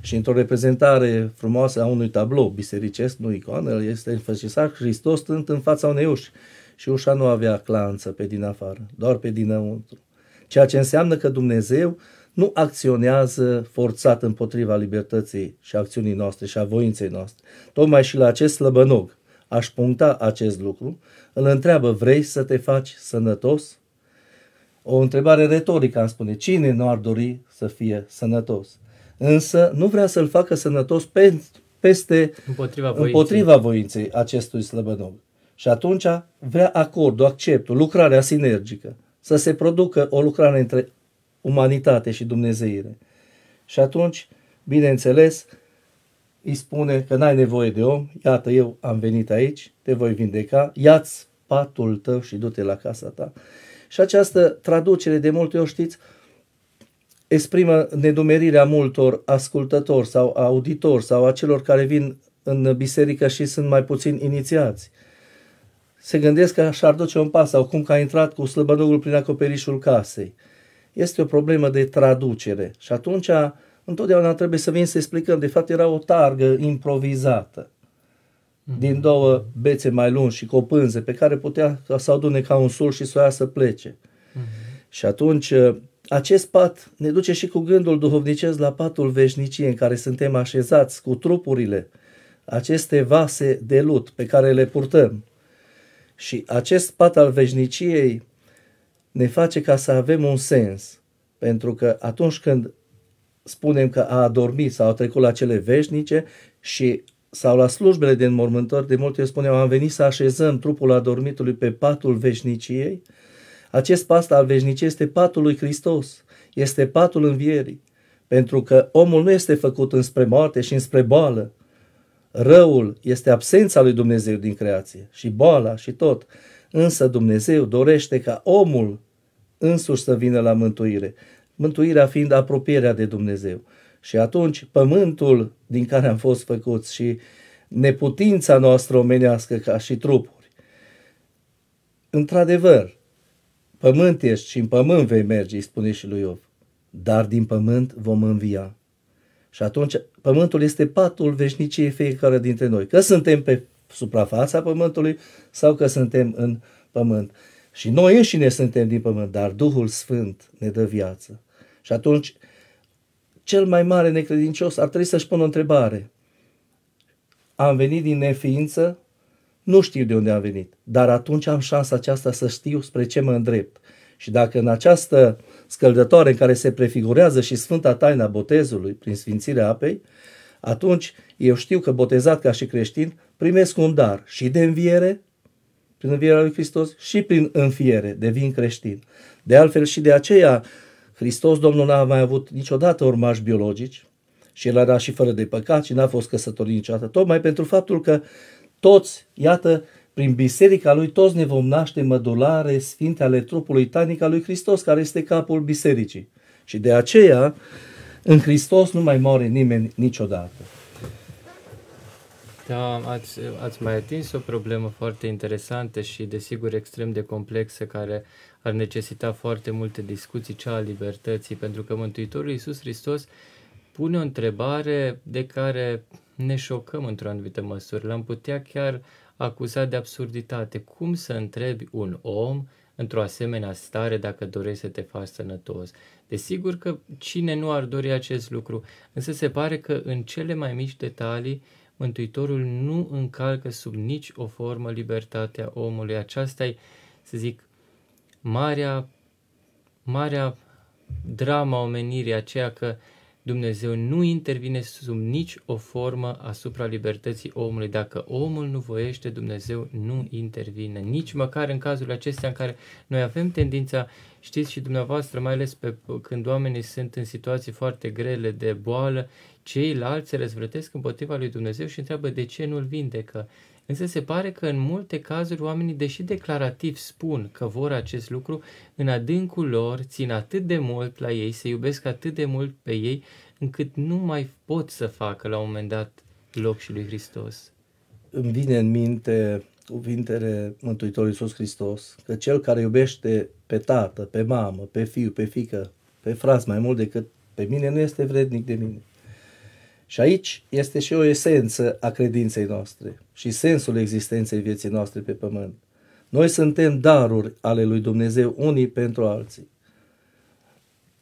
S2: Și într-o reprezentare frumoasă a unui tablou bisericesc, nu icoană, este înfășisat Hristos stând în fața unei uși. Și ușa nu avea clanță pe din afară, doar pe dinăuntru ceea ce înseamnă că Dumnezeu nu acționează forțat împotriva libertății și acțiunii noastre și a voinței noastre. Tocmai și la acest slăbănog aș puncta acest lucru, îl întreabă, vrei să te faci sănătos? O întrebare retorică, am spune, cine nu ar dori să fie sănătos? Însă nu vrea să-l facă sănătos pe, peste împotriva voinței. împotriva voinței acestui slăbănog. Și atunci vrea acordul, acceptul, lucrarea sinergică să se producă o lucrare între umanitate și Dumnezeire. Și atunci, bineînțeles, îi spune că n-ai nevoie de om, iată eu am venit aici, te voi vindeca, ia-ți patul tău și du-te la casa ta. Și această traducere, de multe ori știți, exprimă nedumerirea multor ascultători sau auditori sau a celor care vin în biserică și sunt mai puțin inițiați. Uh, se gândesc că și-ar duce un pas sau cum că a intrat cu slăbănogul prin acoperișul casei. Este o problemă de traducere și atunci întotdeauna trebuie să vin să explicăm. De fapt era o targă improvizată mm-hmm. din două bețe mai lungi și copânze pe care putea să adune ca un sul și să o ia să plece. Mm-hmm. Și atunci acest pat ne duce și cu gândul duhovnicesc la patul veșniciei în care suntem așezați cu trupurile, aceste vase de lut pe care le purtăm. Și acest pat al veșniciei ne face ca să avem un sens, pentru că atunci când spunem că a adormit sau a trecut la cele veșnice și sau la slujbele de înmormântări, de multe ori spuneam am venit să așezăm trupul adormitului pe patul veșniciei, acest pat al veșniciei este patul lui Hristos, este patul învierii, pentru că omul nu este făcut înspre moarte și înspre boală, Răul este absența lui Dumnezeu din creație și boala și tot. Însă Dumnezeu dorește ca omul însuși să vină la mântuire, mântuirea fiind apropierea de Dumnezeu. Și atunci pământul din care am fost făcuți și neputința noastră omenească ca și trupuri. Într-adevăr, pământ ești și în pământ vei merge, îi spune și lui Iov, dar din pământ vom învia. Și atunci pământul este patul veșniciei fiecare dintre noi. Că suntem pe suprafața pământului sau că suntem în pământ. Și noi înșine suntem din pământ, dar Duhul Sfânt ne dă viață. Și atunci cel mai mare necredincios ar trebui să-și pună o întrebare. Am venit din neființă? Nu știu de unde am venit, dar atunci am șansa aceasta să știu spre ce mă îndrept. Și dacă în această scăldătoare în care se prefigurează și Sfânta Taina Botezului prin Sfințirea Apei, atunci eu știu că botezat ca și creștin primesc un dar și de înviere, prin învierea lui Hristos, și prin înfiere, devin creștin. De altfel și de aceea Hristos Domnul n-a mai avut niciodată urmași biologici și el era și fără de păcat și n-a fost căsătorit niciodată, tocmai pentru faptul că toți, iată, prin biserica lui toți ne vom naște mădulare sfinte ale trupului tainic al lui Hristos, care este capul bisericii. Și de aceea, în Hristos nu mai moare nimeni niciodată.
S1: Da, ați, ați mai atins o problemă foarte interesantă și desigur extrem de complexă care ar necesita foarte multe discuții, cea a libertății, pentru că Mântuitorul Iisus Hristos pune o întrebare de care ne șocăm într-o anumită măsură. L-am putea chiar acuzat de absurditate. Cum să întrebi un om într-o asemenea stare dacă dorești să te faci sănătos? Desigur că cine nu ar dori acest lucru, însă se pare că în cele mai mici detalii Mântuitorul nu încalcă sub nici o formă libertatea omului. Aceasta e, să zic, marea, marea drama omenirii, aceea că uh, Dumnezeu nu intervine sub nici o formă asupra libertății omului. Dacă omul nu voiește, Dumnezeu nu intervine. Nici măcar în cazul acestea în care noi avem tendința, știți și dumneavoastră, mai ales pe, când oamenii sunt în situații foarte grele de boală, ceilalți se răzvrătesc împotriva lui Dumnezeu și întreabă de ce nu-l vindecă. Însă se pare că în multe cazuri oamenii, deși declarativ spun că vor acest lucru, în adâncul lor țin atât de mult la ei, se iubesc atât de mult pe ei, încât nu mai pot să facă la un moment dat loc și lui Hristos.
S2: Îmi vine în minte cuvintele Mântuitorului Iisus Hristos, că cel care iubește pe tată, pe mamă, pe fiu, pe fică, pe frați mai mult decât pe mine, nu este vrednic de mine. Și aici este și o esență a credinței noastre și sensul existenței vieții noastre pe pământ. Noi suntem daruri ale lui Dumnezeu unii pentru alții.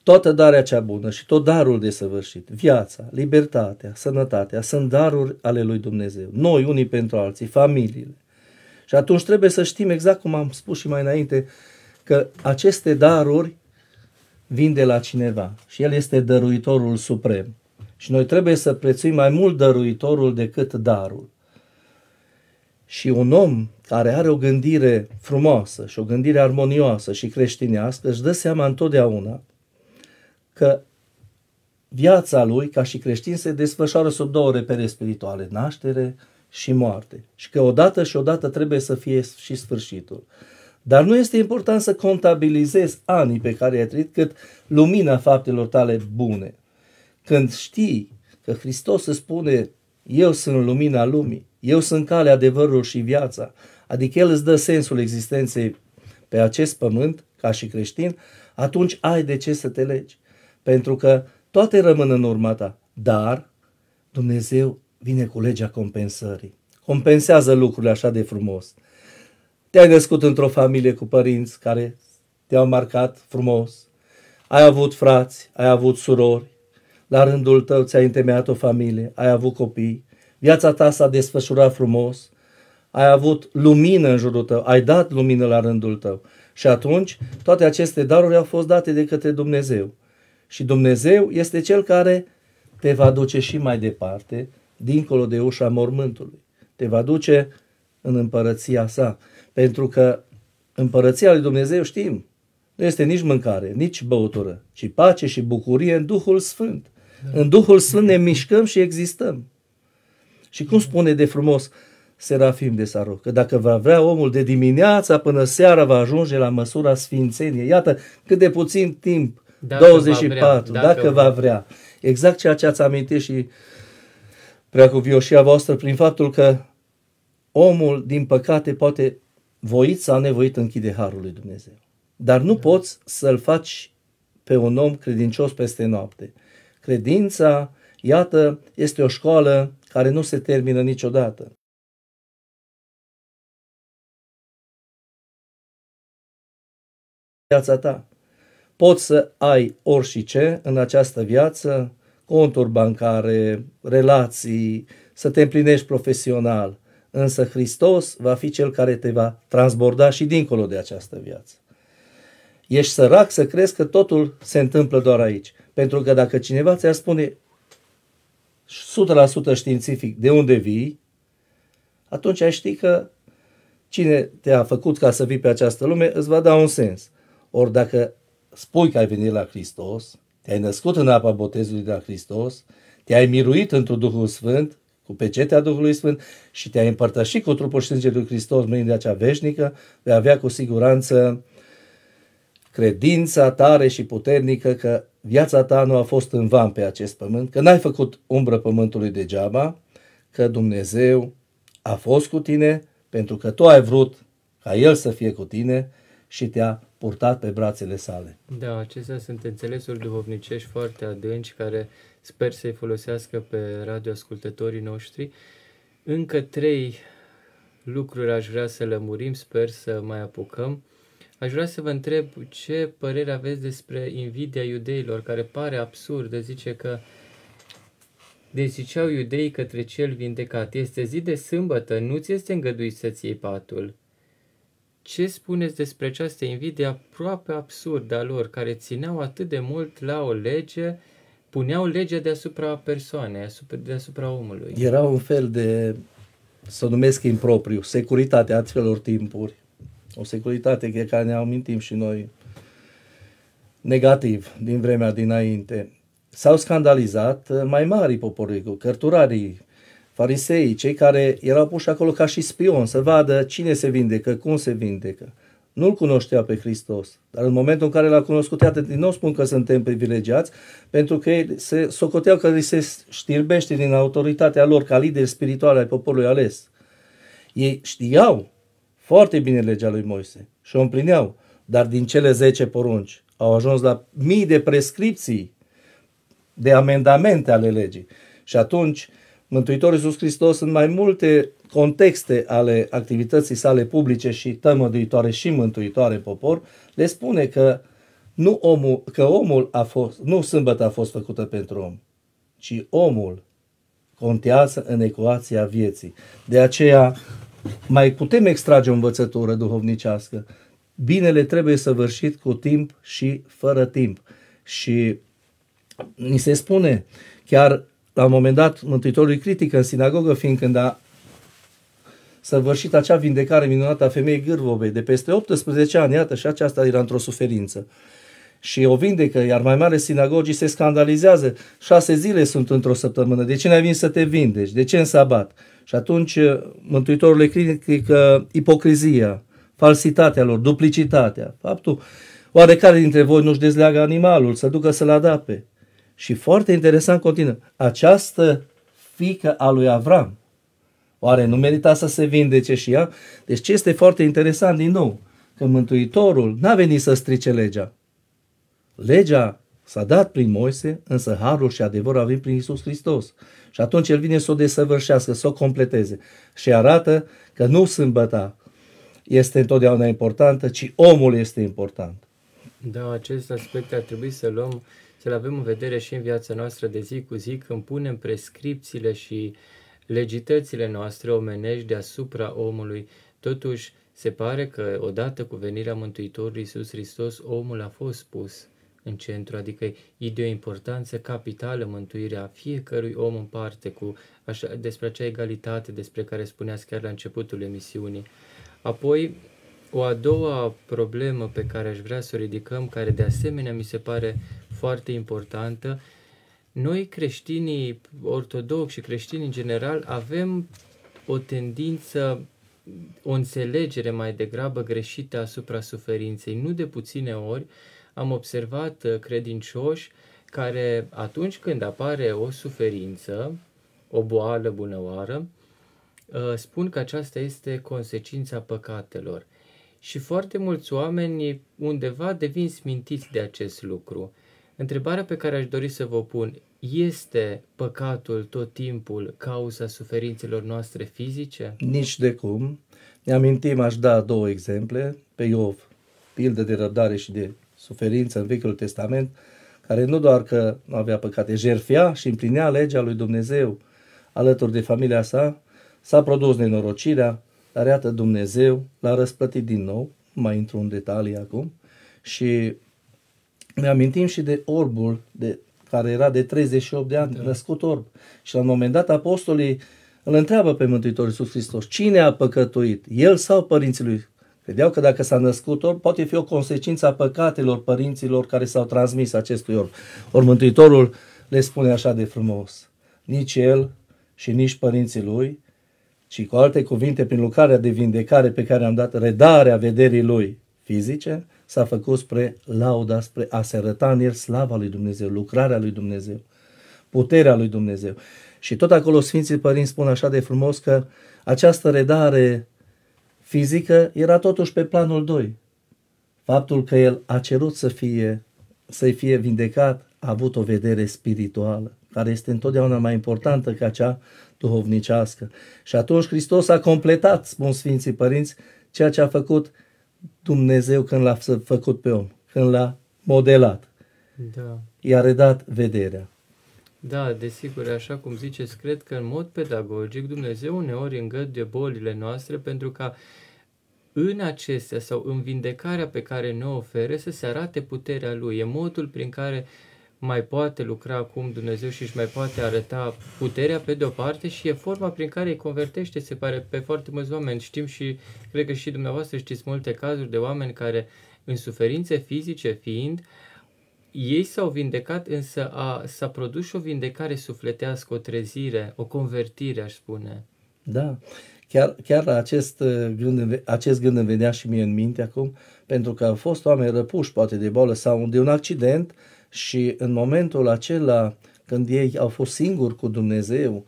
S2: Toată darea cea bună și tot darul de săvârșit, viața, libertatea, sănătatea, sunt daruri ale lui Dumnezeu. Noi unii pentru alții, familiile. Și atunci trebuie să știm exact cum am spus și mai înainte, că aceste daruri vin de la cineva și El este dăruitorul suprem. Și noi trebuie să prețuim mai mult dăruitorul decât darul. Și un om care are o gândire frumoasă și o gândire armonioasă și creștinească își dă seama întotdeauna că viața lui ca și creștin se desfășoară sub două repere spirituale, naștere și moarte. Și că odată și odată trebuie să fie și sfârșitul. Dar nu este important să contabilizezi anii pe care ai trăit cât lumina faptelor tale bune. Când știi că Hristos îți spune, eu sunt lumina lumii, eu sunt calea, adevărul și viața, adică El îți dă sensul existenței pe acest pământ, ca și creștin, atunci ai de ce să te legi. Pentru că toate rămân în urma ta, dar Dumnezeu vine cu legea compensării. Compensează lucrurile așa de frumos. Te-ai născut într-o familie cu părinți care te-au marcat frumos. Ai avut frați, ai avut surori, la rândul tău ți-ai întemeiat o familie, ai avut copii, viața ta s-a desfășurat frumos, ai avut lumină în jurul tău, ai dat lumină la rândul tău. Și atunci toate aceste daruri au fost date de către Dumnezeu. Și Dumnezeu este Cel care te va duce și mai departe, dincolo de ușa mormântului. Te va duce în împărăția sa. Pentru că împărăția lui Dumnezeu știm, nu este nici mâncare, nici băutură, ci pace și bucurie în Duhul Sfânt. În Duhul Sfânt ne mișcăm și existăm. Și cum spune de frumos Serafim de Saru, că dacă va vrea omul de dimineața până seara va ajunge la măsura sfințeniei. Iată cât de puțin timp, dacă 24, va vrea, dacă, dacă va vrea. Exact ceea ce ați amintit și vioșia voastră prin faptul că omul, din păcate, poate voit sau nevoit închide harul lui Dumnezeu. Dar nu da. poți să-l faci pe un om credincios peste noapte. Credința, iată, este o școală care nu se termină niciodată. Viața ta. Poți să ai orice în această viață, conturi bancare, relații, să te împlinești profesional, însă Hristos va fi cel care te va transborda și dincolo de această viață. Ești sărac să crezi că totul se întâmplă doar aici. Pentru că dacă cineva ți a spune 100% științific de unde vii, atunci ai ști că cine te-a făcut ca să vii pe această lume îți va da un sens. Ori dacă spui că ai venit la Hristos, te-ai născut în apa botezului de la Hristos, te-ai miruit într-un Duhul Sfânt, cu pecetea Duhului sfânt și te-ai împărtășit cu trupul și sângele lui Hristos, mâinile acea veșnică, vei avea cu siguranță credința tare și puternică că viața ta nu a fost în van pe acest pământ, că n-ai făcut umbră pământului degeaba, că Dumnezeu a fost cu tine pentru că tu ai vrut ca El să fie cu tine și te-a purtat pe brațele sale.
S1: Da, acestea sunt înțelesuri duhovnicești foarte adânci care sper să-i folosească pe radioascultătorii noștri. Încă trei lucruri aș vrea să lămurim, sper să mai apucăm. Aș vrea să vă întreb ce părere aveți despre invidia iudeilor, care pare absurdă, zice că deziceau iudeii către cel vindecat. Este zi de sâmbătă, nu ți este îngăduit să-ți iei patul. Ce spuneți despre această invidie aproape absurdă a lor, care țineau atât de mult la o lege, puneau legea deasupra persoanei, deasupra omului?
S2: Era un fel de, să numesc impropriu, securitatea atfelor timpuri o securitate pe care ne amintim și noi negativ din vremea dinainte. S-au scandalizat uh, mai mari poporului, cărturarii, farisei, cei care erau puși acolo ca și spion, să vadă cine se vindecă, cum se vindecă. Nu-L cunoștea pe Hristos, dar în momentul în care L-a cunoscut, iată, din nou spun că suntem privilegiați, pentru că ei se socoteau că li se știrbește din autoritatea lor ca lideri spirituale ai poporului ales. Ei știau foarte bine legea lui Moise și o împlineau, dar din cele 10 porunci au ajuns la mii de prescripții, de amendamente ale legii. Și atunci, Mântuitorul Iisus Hristos în mai multe contexte ale activității sale publice și tămăduitoare și mântuitoare popor, le spune că nu omul, că omul a fost, nu sâmbătă a fost făcută pentru om, ci omul contează în ecuația vieții. De aceea mai putem extrage o învățătură duhovnicească. Binele trebuie săvârșit cu timp și fără timp. Și ni se spune, chiar la un moment dat, Mântuitorul critică în sinagogă, fiindcă a săvârșit acea vindecare minunată a femeii Gârvovei de peste 18 ani, iată, și aceasta era într-o suferință. Și o vindecă, iar mai mare sinagogii se scandalizează. Șase zile sunt într-o săptămână. De ce n-ai venit să te vindeci? De ce în sabat? Și atunci uh, Mântuitorul le critică ipocrizia, falsitatea lor, duplicitatea, faptul oarecare dintre voi nu-și dezleagă animalul, să ducă să-l adape. Și foarte interesant continuă, această fică a lui Avram, oare nu merita să se vindece și ea? Deci ce este foarte interesant din nou, că Mântuitorul n-a venit să strice legea. Legea S-a dat prin Moise, însă harul și adevărul a venit prin Isus Hristos. Și atunci el vine să o desăvârșească, să o completeze. Și arată că nu sâmbăta este întotdeauna importantă, ci omul este important.
S1: Da, acest aspect ar trebui să luăm, să-l avem în vedere și în viața noastră de zi cu zi, când punem prescripțiile și legitățile noastre omenești deasupra omului. Totuși, se pare că odată cu venirea Mântuitorului Iisus Hristos, omul a fost pus în centru, adică e de o importanță capitală mântuirea fiecărui om în parte, cu așa, despre acea egalitate despre care spuneați chiar la începutul emisiunii. Apoi, o a doua problemă pe care aș vrea să o ridicăm, care de asemenea mi se pare foarte importantă, noi creștinii ortodoxi și creștini în general avem o tendință, o înțelegere mai degrabă greșită asupra suferinței. Nu de puține ori uh, am observat uh, credincioși care atunci când apare o suferință, o boală bunăoară, uh, spun că aceasta este consecința păcatelor. Și foarte mulți oameni undeva devin smintiți de acest lucru. Întrebarea pe care aș dori să vă pun, este păcatul tot timpul cauza suferințelor noastre fizice?
S2: Nici de cum. Ne amintim, aș da două exemple, pe Iov, pildă de răbdare și de suferință în Vechiul Testament, care nu doar că nu avea păcate, jerfia și împlinea legea lui Dumnezeu alături de familia sa, s-a produs nenorocirea, dar iată Dumnezeu l-a răsplătit din nou, mai intru în detalii acum, și ne amintim și de orbul de, care era de 38 de ani, da. născut orb. Și la un moment dat apostolii îl întreabă pe Mântuitorul Iisus Hristos, cine a păcătuit, el sau părinții lui? Credeau că dacă s-a născut orb, poate fi o consecință a păcatelor părinților care s-au transmis acestui orb. Ori Mântuitorul le spune așa de frumos, nici el și nici părinții lui, ci cu alte cuvinte, prin lucrarea de vindecare pe care am dat redarea vederii lui fizice, s-a făcut spre lauda, spre a se arăta în el slava lui Dumnezeu, lucrarea lui Dumnezeu, puterea lui Dumnezeu. Și tot acolo Sfinții Părinți spun așa de frumos că această redare fizică era totuși pe planul 2. Faptul că el a cerut să fie, să fie vindecat a avut o vedere spirituală, care este întotdeauna mai importantă ca cea duhovnicească. Și atunci Hristos a completat, spun Sfinții Părinți, ceea ce a făcut Dumnezeu când l-a făcut pe om, când l-a modelat. Da. I-a redat vederea.
S1: Da, desigur, așa cum ziceți, cred că în mod pedagogic Dumnezeu uneori îngăduie bolile noastre pentru ca în acestea sau în vindecarea pe care ne ofere să se arate puterea Lui. E modul prin care mai poate lucra acum Dumnezeu și își mai poate arăta puterea pe de-o parte și e forma prin care îi convertește, se pare, pe foarte mulți oameni. Știm și, cred că și dumneavoastră știți multe cazuri de oameni care, în suferințe fizice fiind, uh, ei s-au vindecat, însă a, s-a produs și o vindecare sufletească, o trezire, o convertire, aș spune.
S2: Da, chiar, chiar acest, uh, gând, acest gând îmi venea și mie în minte acum, pentru că au fost oameni răpuși poate de boală sau de un accident și în momentul acela când ei au fost singuri cu Dumnezeu,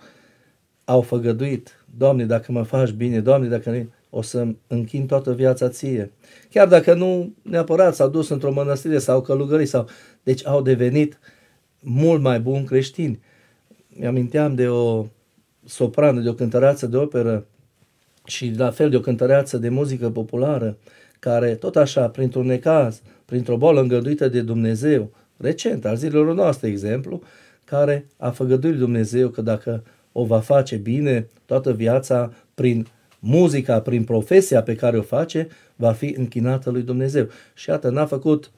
S2: au făgăduit, Doamne, dacă mă faci bine, Doamne, dacă nu o să închin toată viața ție. Chiar dacă nu neapărat s-au dus într-o mănăstire sau călugării sau... Deci au devenit mult mai buni creștini. Mi-aminteam de o soprană, de o cântăreață de operă și la fel de o cântăreață de muzică populară, care tot așa, printr-un necaz, printr-o boală îngăduită de Dumnezeu, recent, al zilelor noastre, exemplu, care a făgăduit Dumnezeu că dacă o va face bine toată viața prin muzica, prin profesia pe care o face, va fi închinată lui Dumnezeu. Și iată, n-a făcut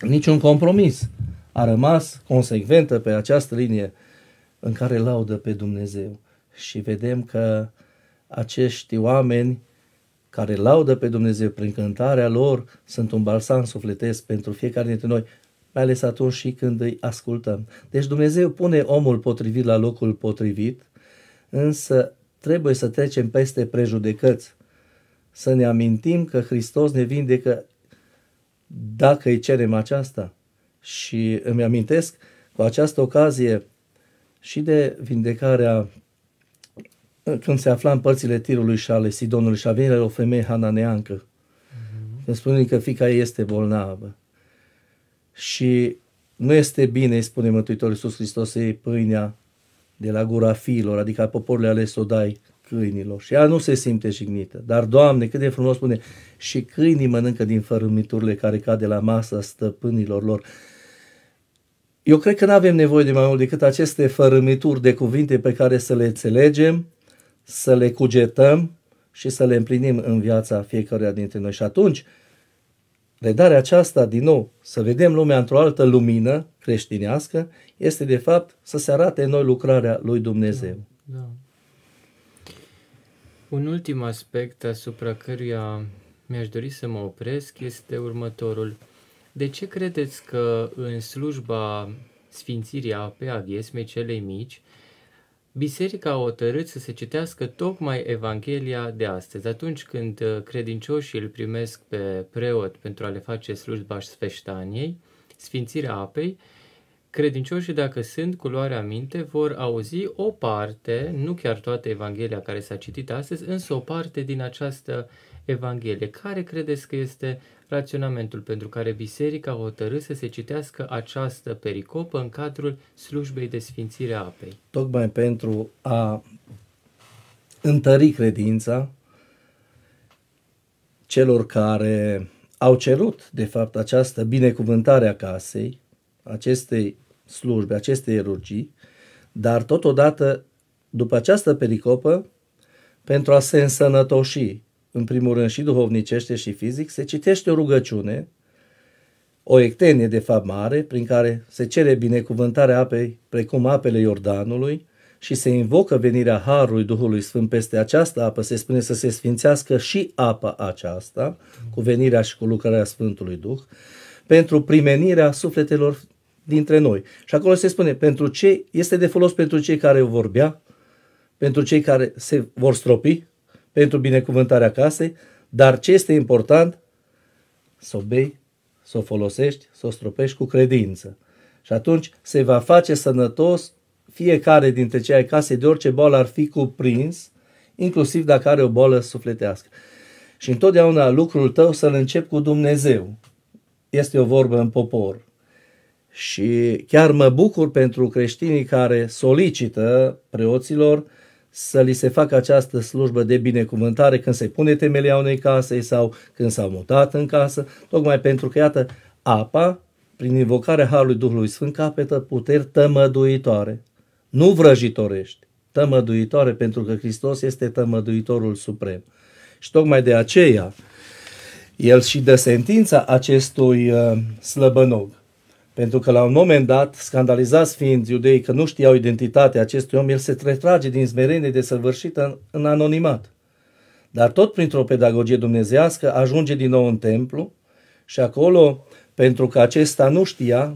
S2: niciun compromis. A rămas consecventă pe această linie în care laudă pe Dumnezeu. Și vedem că acești oameni care laudă pe Dumnezeu prin cântarea lor sunt un balsam sufletesc pentru fiecare dintre noi, mai ales atunci și când îi ascultăm. Deci Dumnezeu pune omul potrivit la locul potrivit, însă trebuie să trecem peste prejudecăți, să ne amintim că Hristos ne vindecă dacă îi cerem aceasta. Și îmi amintesc cu această ocazie și de vindecarea când se afla în părțile Tirului și ale Sidonului și a venit o femeie hananeancă. Mm-hmm. Îmi spune că fica ei este bolnavă. Și nu este bine, îi spune Mântuitorul Iisus Hristos, să iei pâinea de la gura fiilor, adică a poporului ales o dai câinilor. Și ea nu se simte jignită. Dar, Doamne, cât de frumos spune, și câinii mănâncă din fărâmiturile care de la masa stăpânilor lor. Eu cred că nu avem nevoie de mai mult decât aceste fărâmituri de cuvinte pe care să le înțelegem, să le cugetăm și să le împlinim în viața fiecăruia dintre noi. Și atunci, redarea aceasta, din nou, să vedem lumea într-o altă lumină, creștinească este de fapt să se arate în noi lucrarea lui Dumnezeu.
S1: Da, da. Un ultim aspect asupra căruia mi-aș dori să mă opresc este următorul. De ce credeți că în slujba sfințirii apei a viesmei celei mici, biserica a hotărât să se citească tocmai Evanghelia de astăzi, atunci când uh, credincioșii îl primesc pe preot pentru a le face slujba sfeștaniei, sfințirea apei, Credincioșii, dacă sunt cu luarea minte, vor auzi o parte, nu chiar toată Evanghelia care s-a citit astăzi, însă o parte din această Evanghelie. Care credeți că este raționamentul pentru care biserica a hotărât să se citească această pericopă în cadrul slujbei de sfințire a apei?
S2: Tocmai pentru a întări credința celor care au cerut, de fapt, această binecuvântare a casei, acestei slujbe, aceste erurgii, dar totodată, după această pericopă, pentru a se însănătoși, în primul rând și duhovnicește și fizic, se citește o rugăciune, o ectenie de fapt mare, prin care se cere binecuvântarea apei, precum apele Iordanului, și se invocă venirea Harului Duhului Sfânt peste această apă, se spune să se sfințească și apa aceasta, cu venirea și cu lucrarea Sfântului Duh, pentru primenirea sufletelor dintre noi. Și acolo se spune, pentru ce este de folos pentru cei care vorbea, pentru cei care se vor stropi, pentru binecuvântarea casei, dar ce este important, să o bei, să o folosești, să o stropești cu credință. Și atunci se va face sănătos fiecare dintre cei ai casei de orice boală ar fi cuprins, inclusiv dacă are o boală sufletească. Și întotdeauna lucrul tău să-l începi cu Dumnezeu. Este o vorbă în popor. Și chiar mă bucur pentru creștinii care solicită preoților să li se facă această slujbă de binecuvântare când se pune temelia unei case sau când s-au mutat în casă, tocmai pentru că, iată, apa, prin invocarea Harului Duhului Sfânt, capetă puteri tămăduitoare, nu vrăjitorești, tămăduitoare, pentru că Hristos este tămăduitorul suprem. Și tocmai de aceea, el și dă sentința acestui uh, slăbănog. Pentru că la un moment dat, scandalizați fiind iudeii că nu știau identitatea acestui om, el se retrage din smerenie săvârșit în, în anonimat. Dar tot printr-o pedagogie dumnezească ajunge din nou în templu și acolo, pentru că acesta nu știa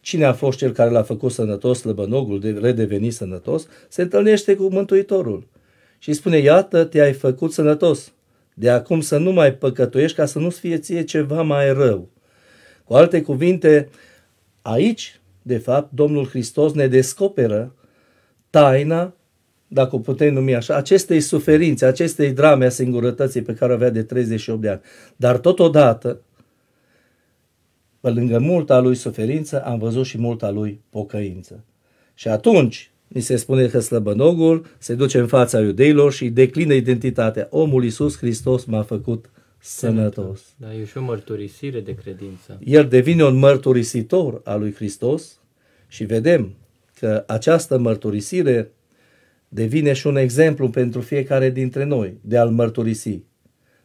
S2: cine a fost cel care l-a făcut sănătos, slăbănogul, de redeveni sănătos, se întâlnește cu Mântuitorul și spune, iată, te-ai făcut sănătos, de acum să nu mai păcătuiești ca să nu-ți fie ție ceva mai rău. Cu alte cuvinte, Aici, de fapt, Domnul Hristos ne descoperă taina, dacă o putem numi așa, acestei suferințe, acestei drame a singurătății pe care o avea de 38 de ani. Dar totodată, pe lângă multa lui suferință, am văzut și multa lui pocăință. Și atunci, ni se spune că slăbănogul se duce în fața iudeilor și declină identitatea. Omul Iisus Hristos m-a făcut sănătos.
S1: Da, e și o mărturisire de credință. El
S2: devine un mărturisitor al lui Hristos și vedem că această mărturisire devine și un exemplu pentru fiecare dintre noi de a-L mărturisi.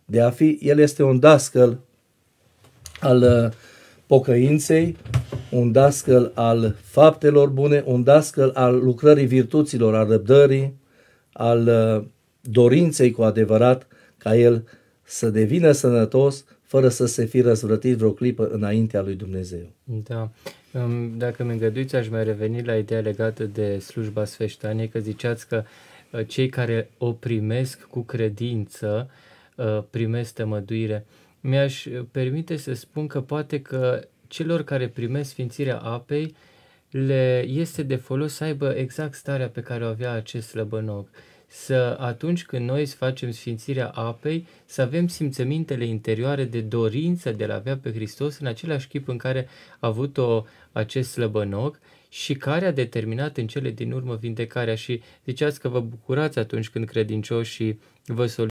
S2: De a fi, el este un dascăl al uh, pocăinței, un dascăl al faptelor bune, un dascăl al lucrării virtuților, al răbdării, al uh, dorinței cu adevărat ca el să devină sănătos fără să se fi răzvrătit vreo clipă înaintea lui Dumnezeu.
S1: Da. Dacă mi îngăduiți, aș mai reveni la ideea legată de slujba sfeștanie, că ziceați că uh, cei care o primesc cu credință uh, primesc tămăduire. Mi-aș uh, permite să spun că poate că celor care primesc sfințirea apei le este de folos să aibă exact starea pe care o avea acest slăbănoc să atunci când noi facem sfințirea apei, să avem simțămintele interioare de dorință de a avea pe Hristos în același chip în care a avut-o acest slăbănoc și care a determinat în cele din urmă vindecarea și ziceați că vă bucurați atunci când credincioșii vă solicită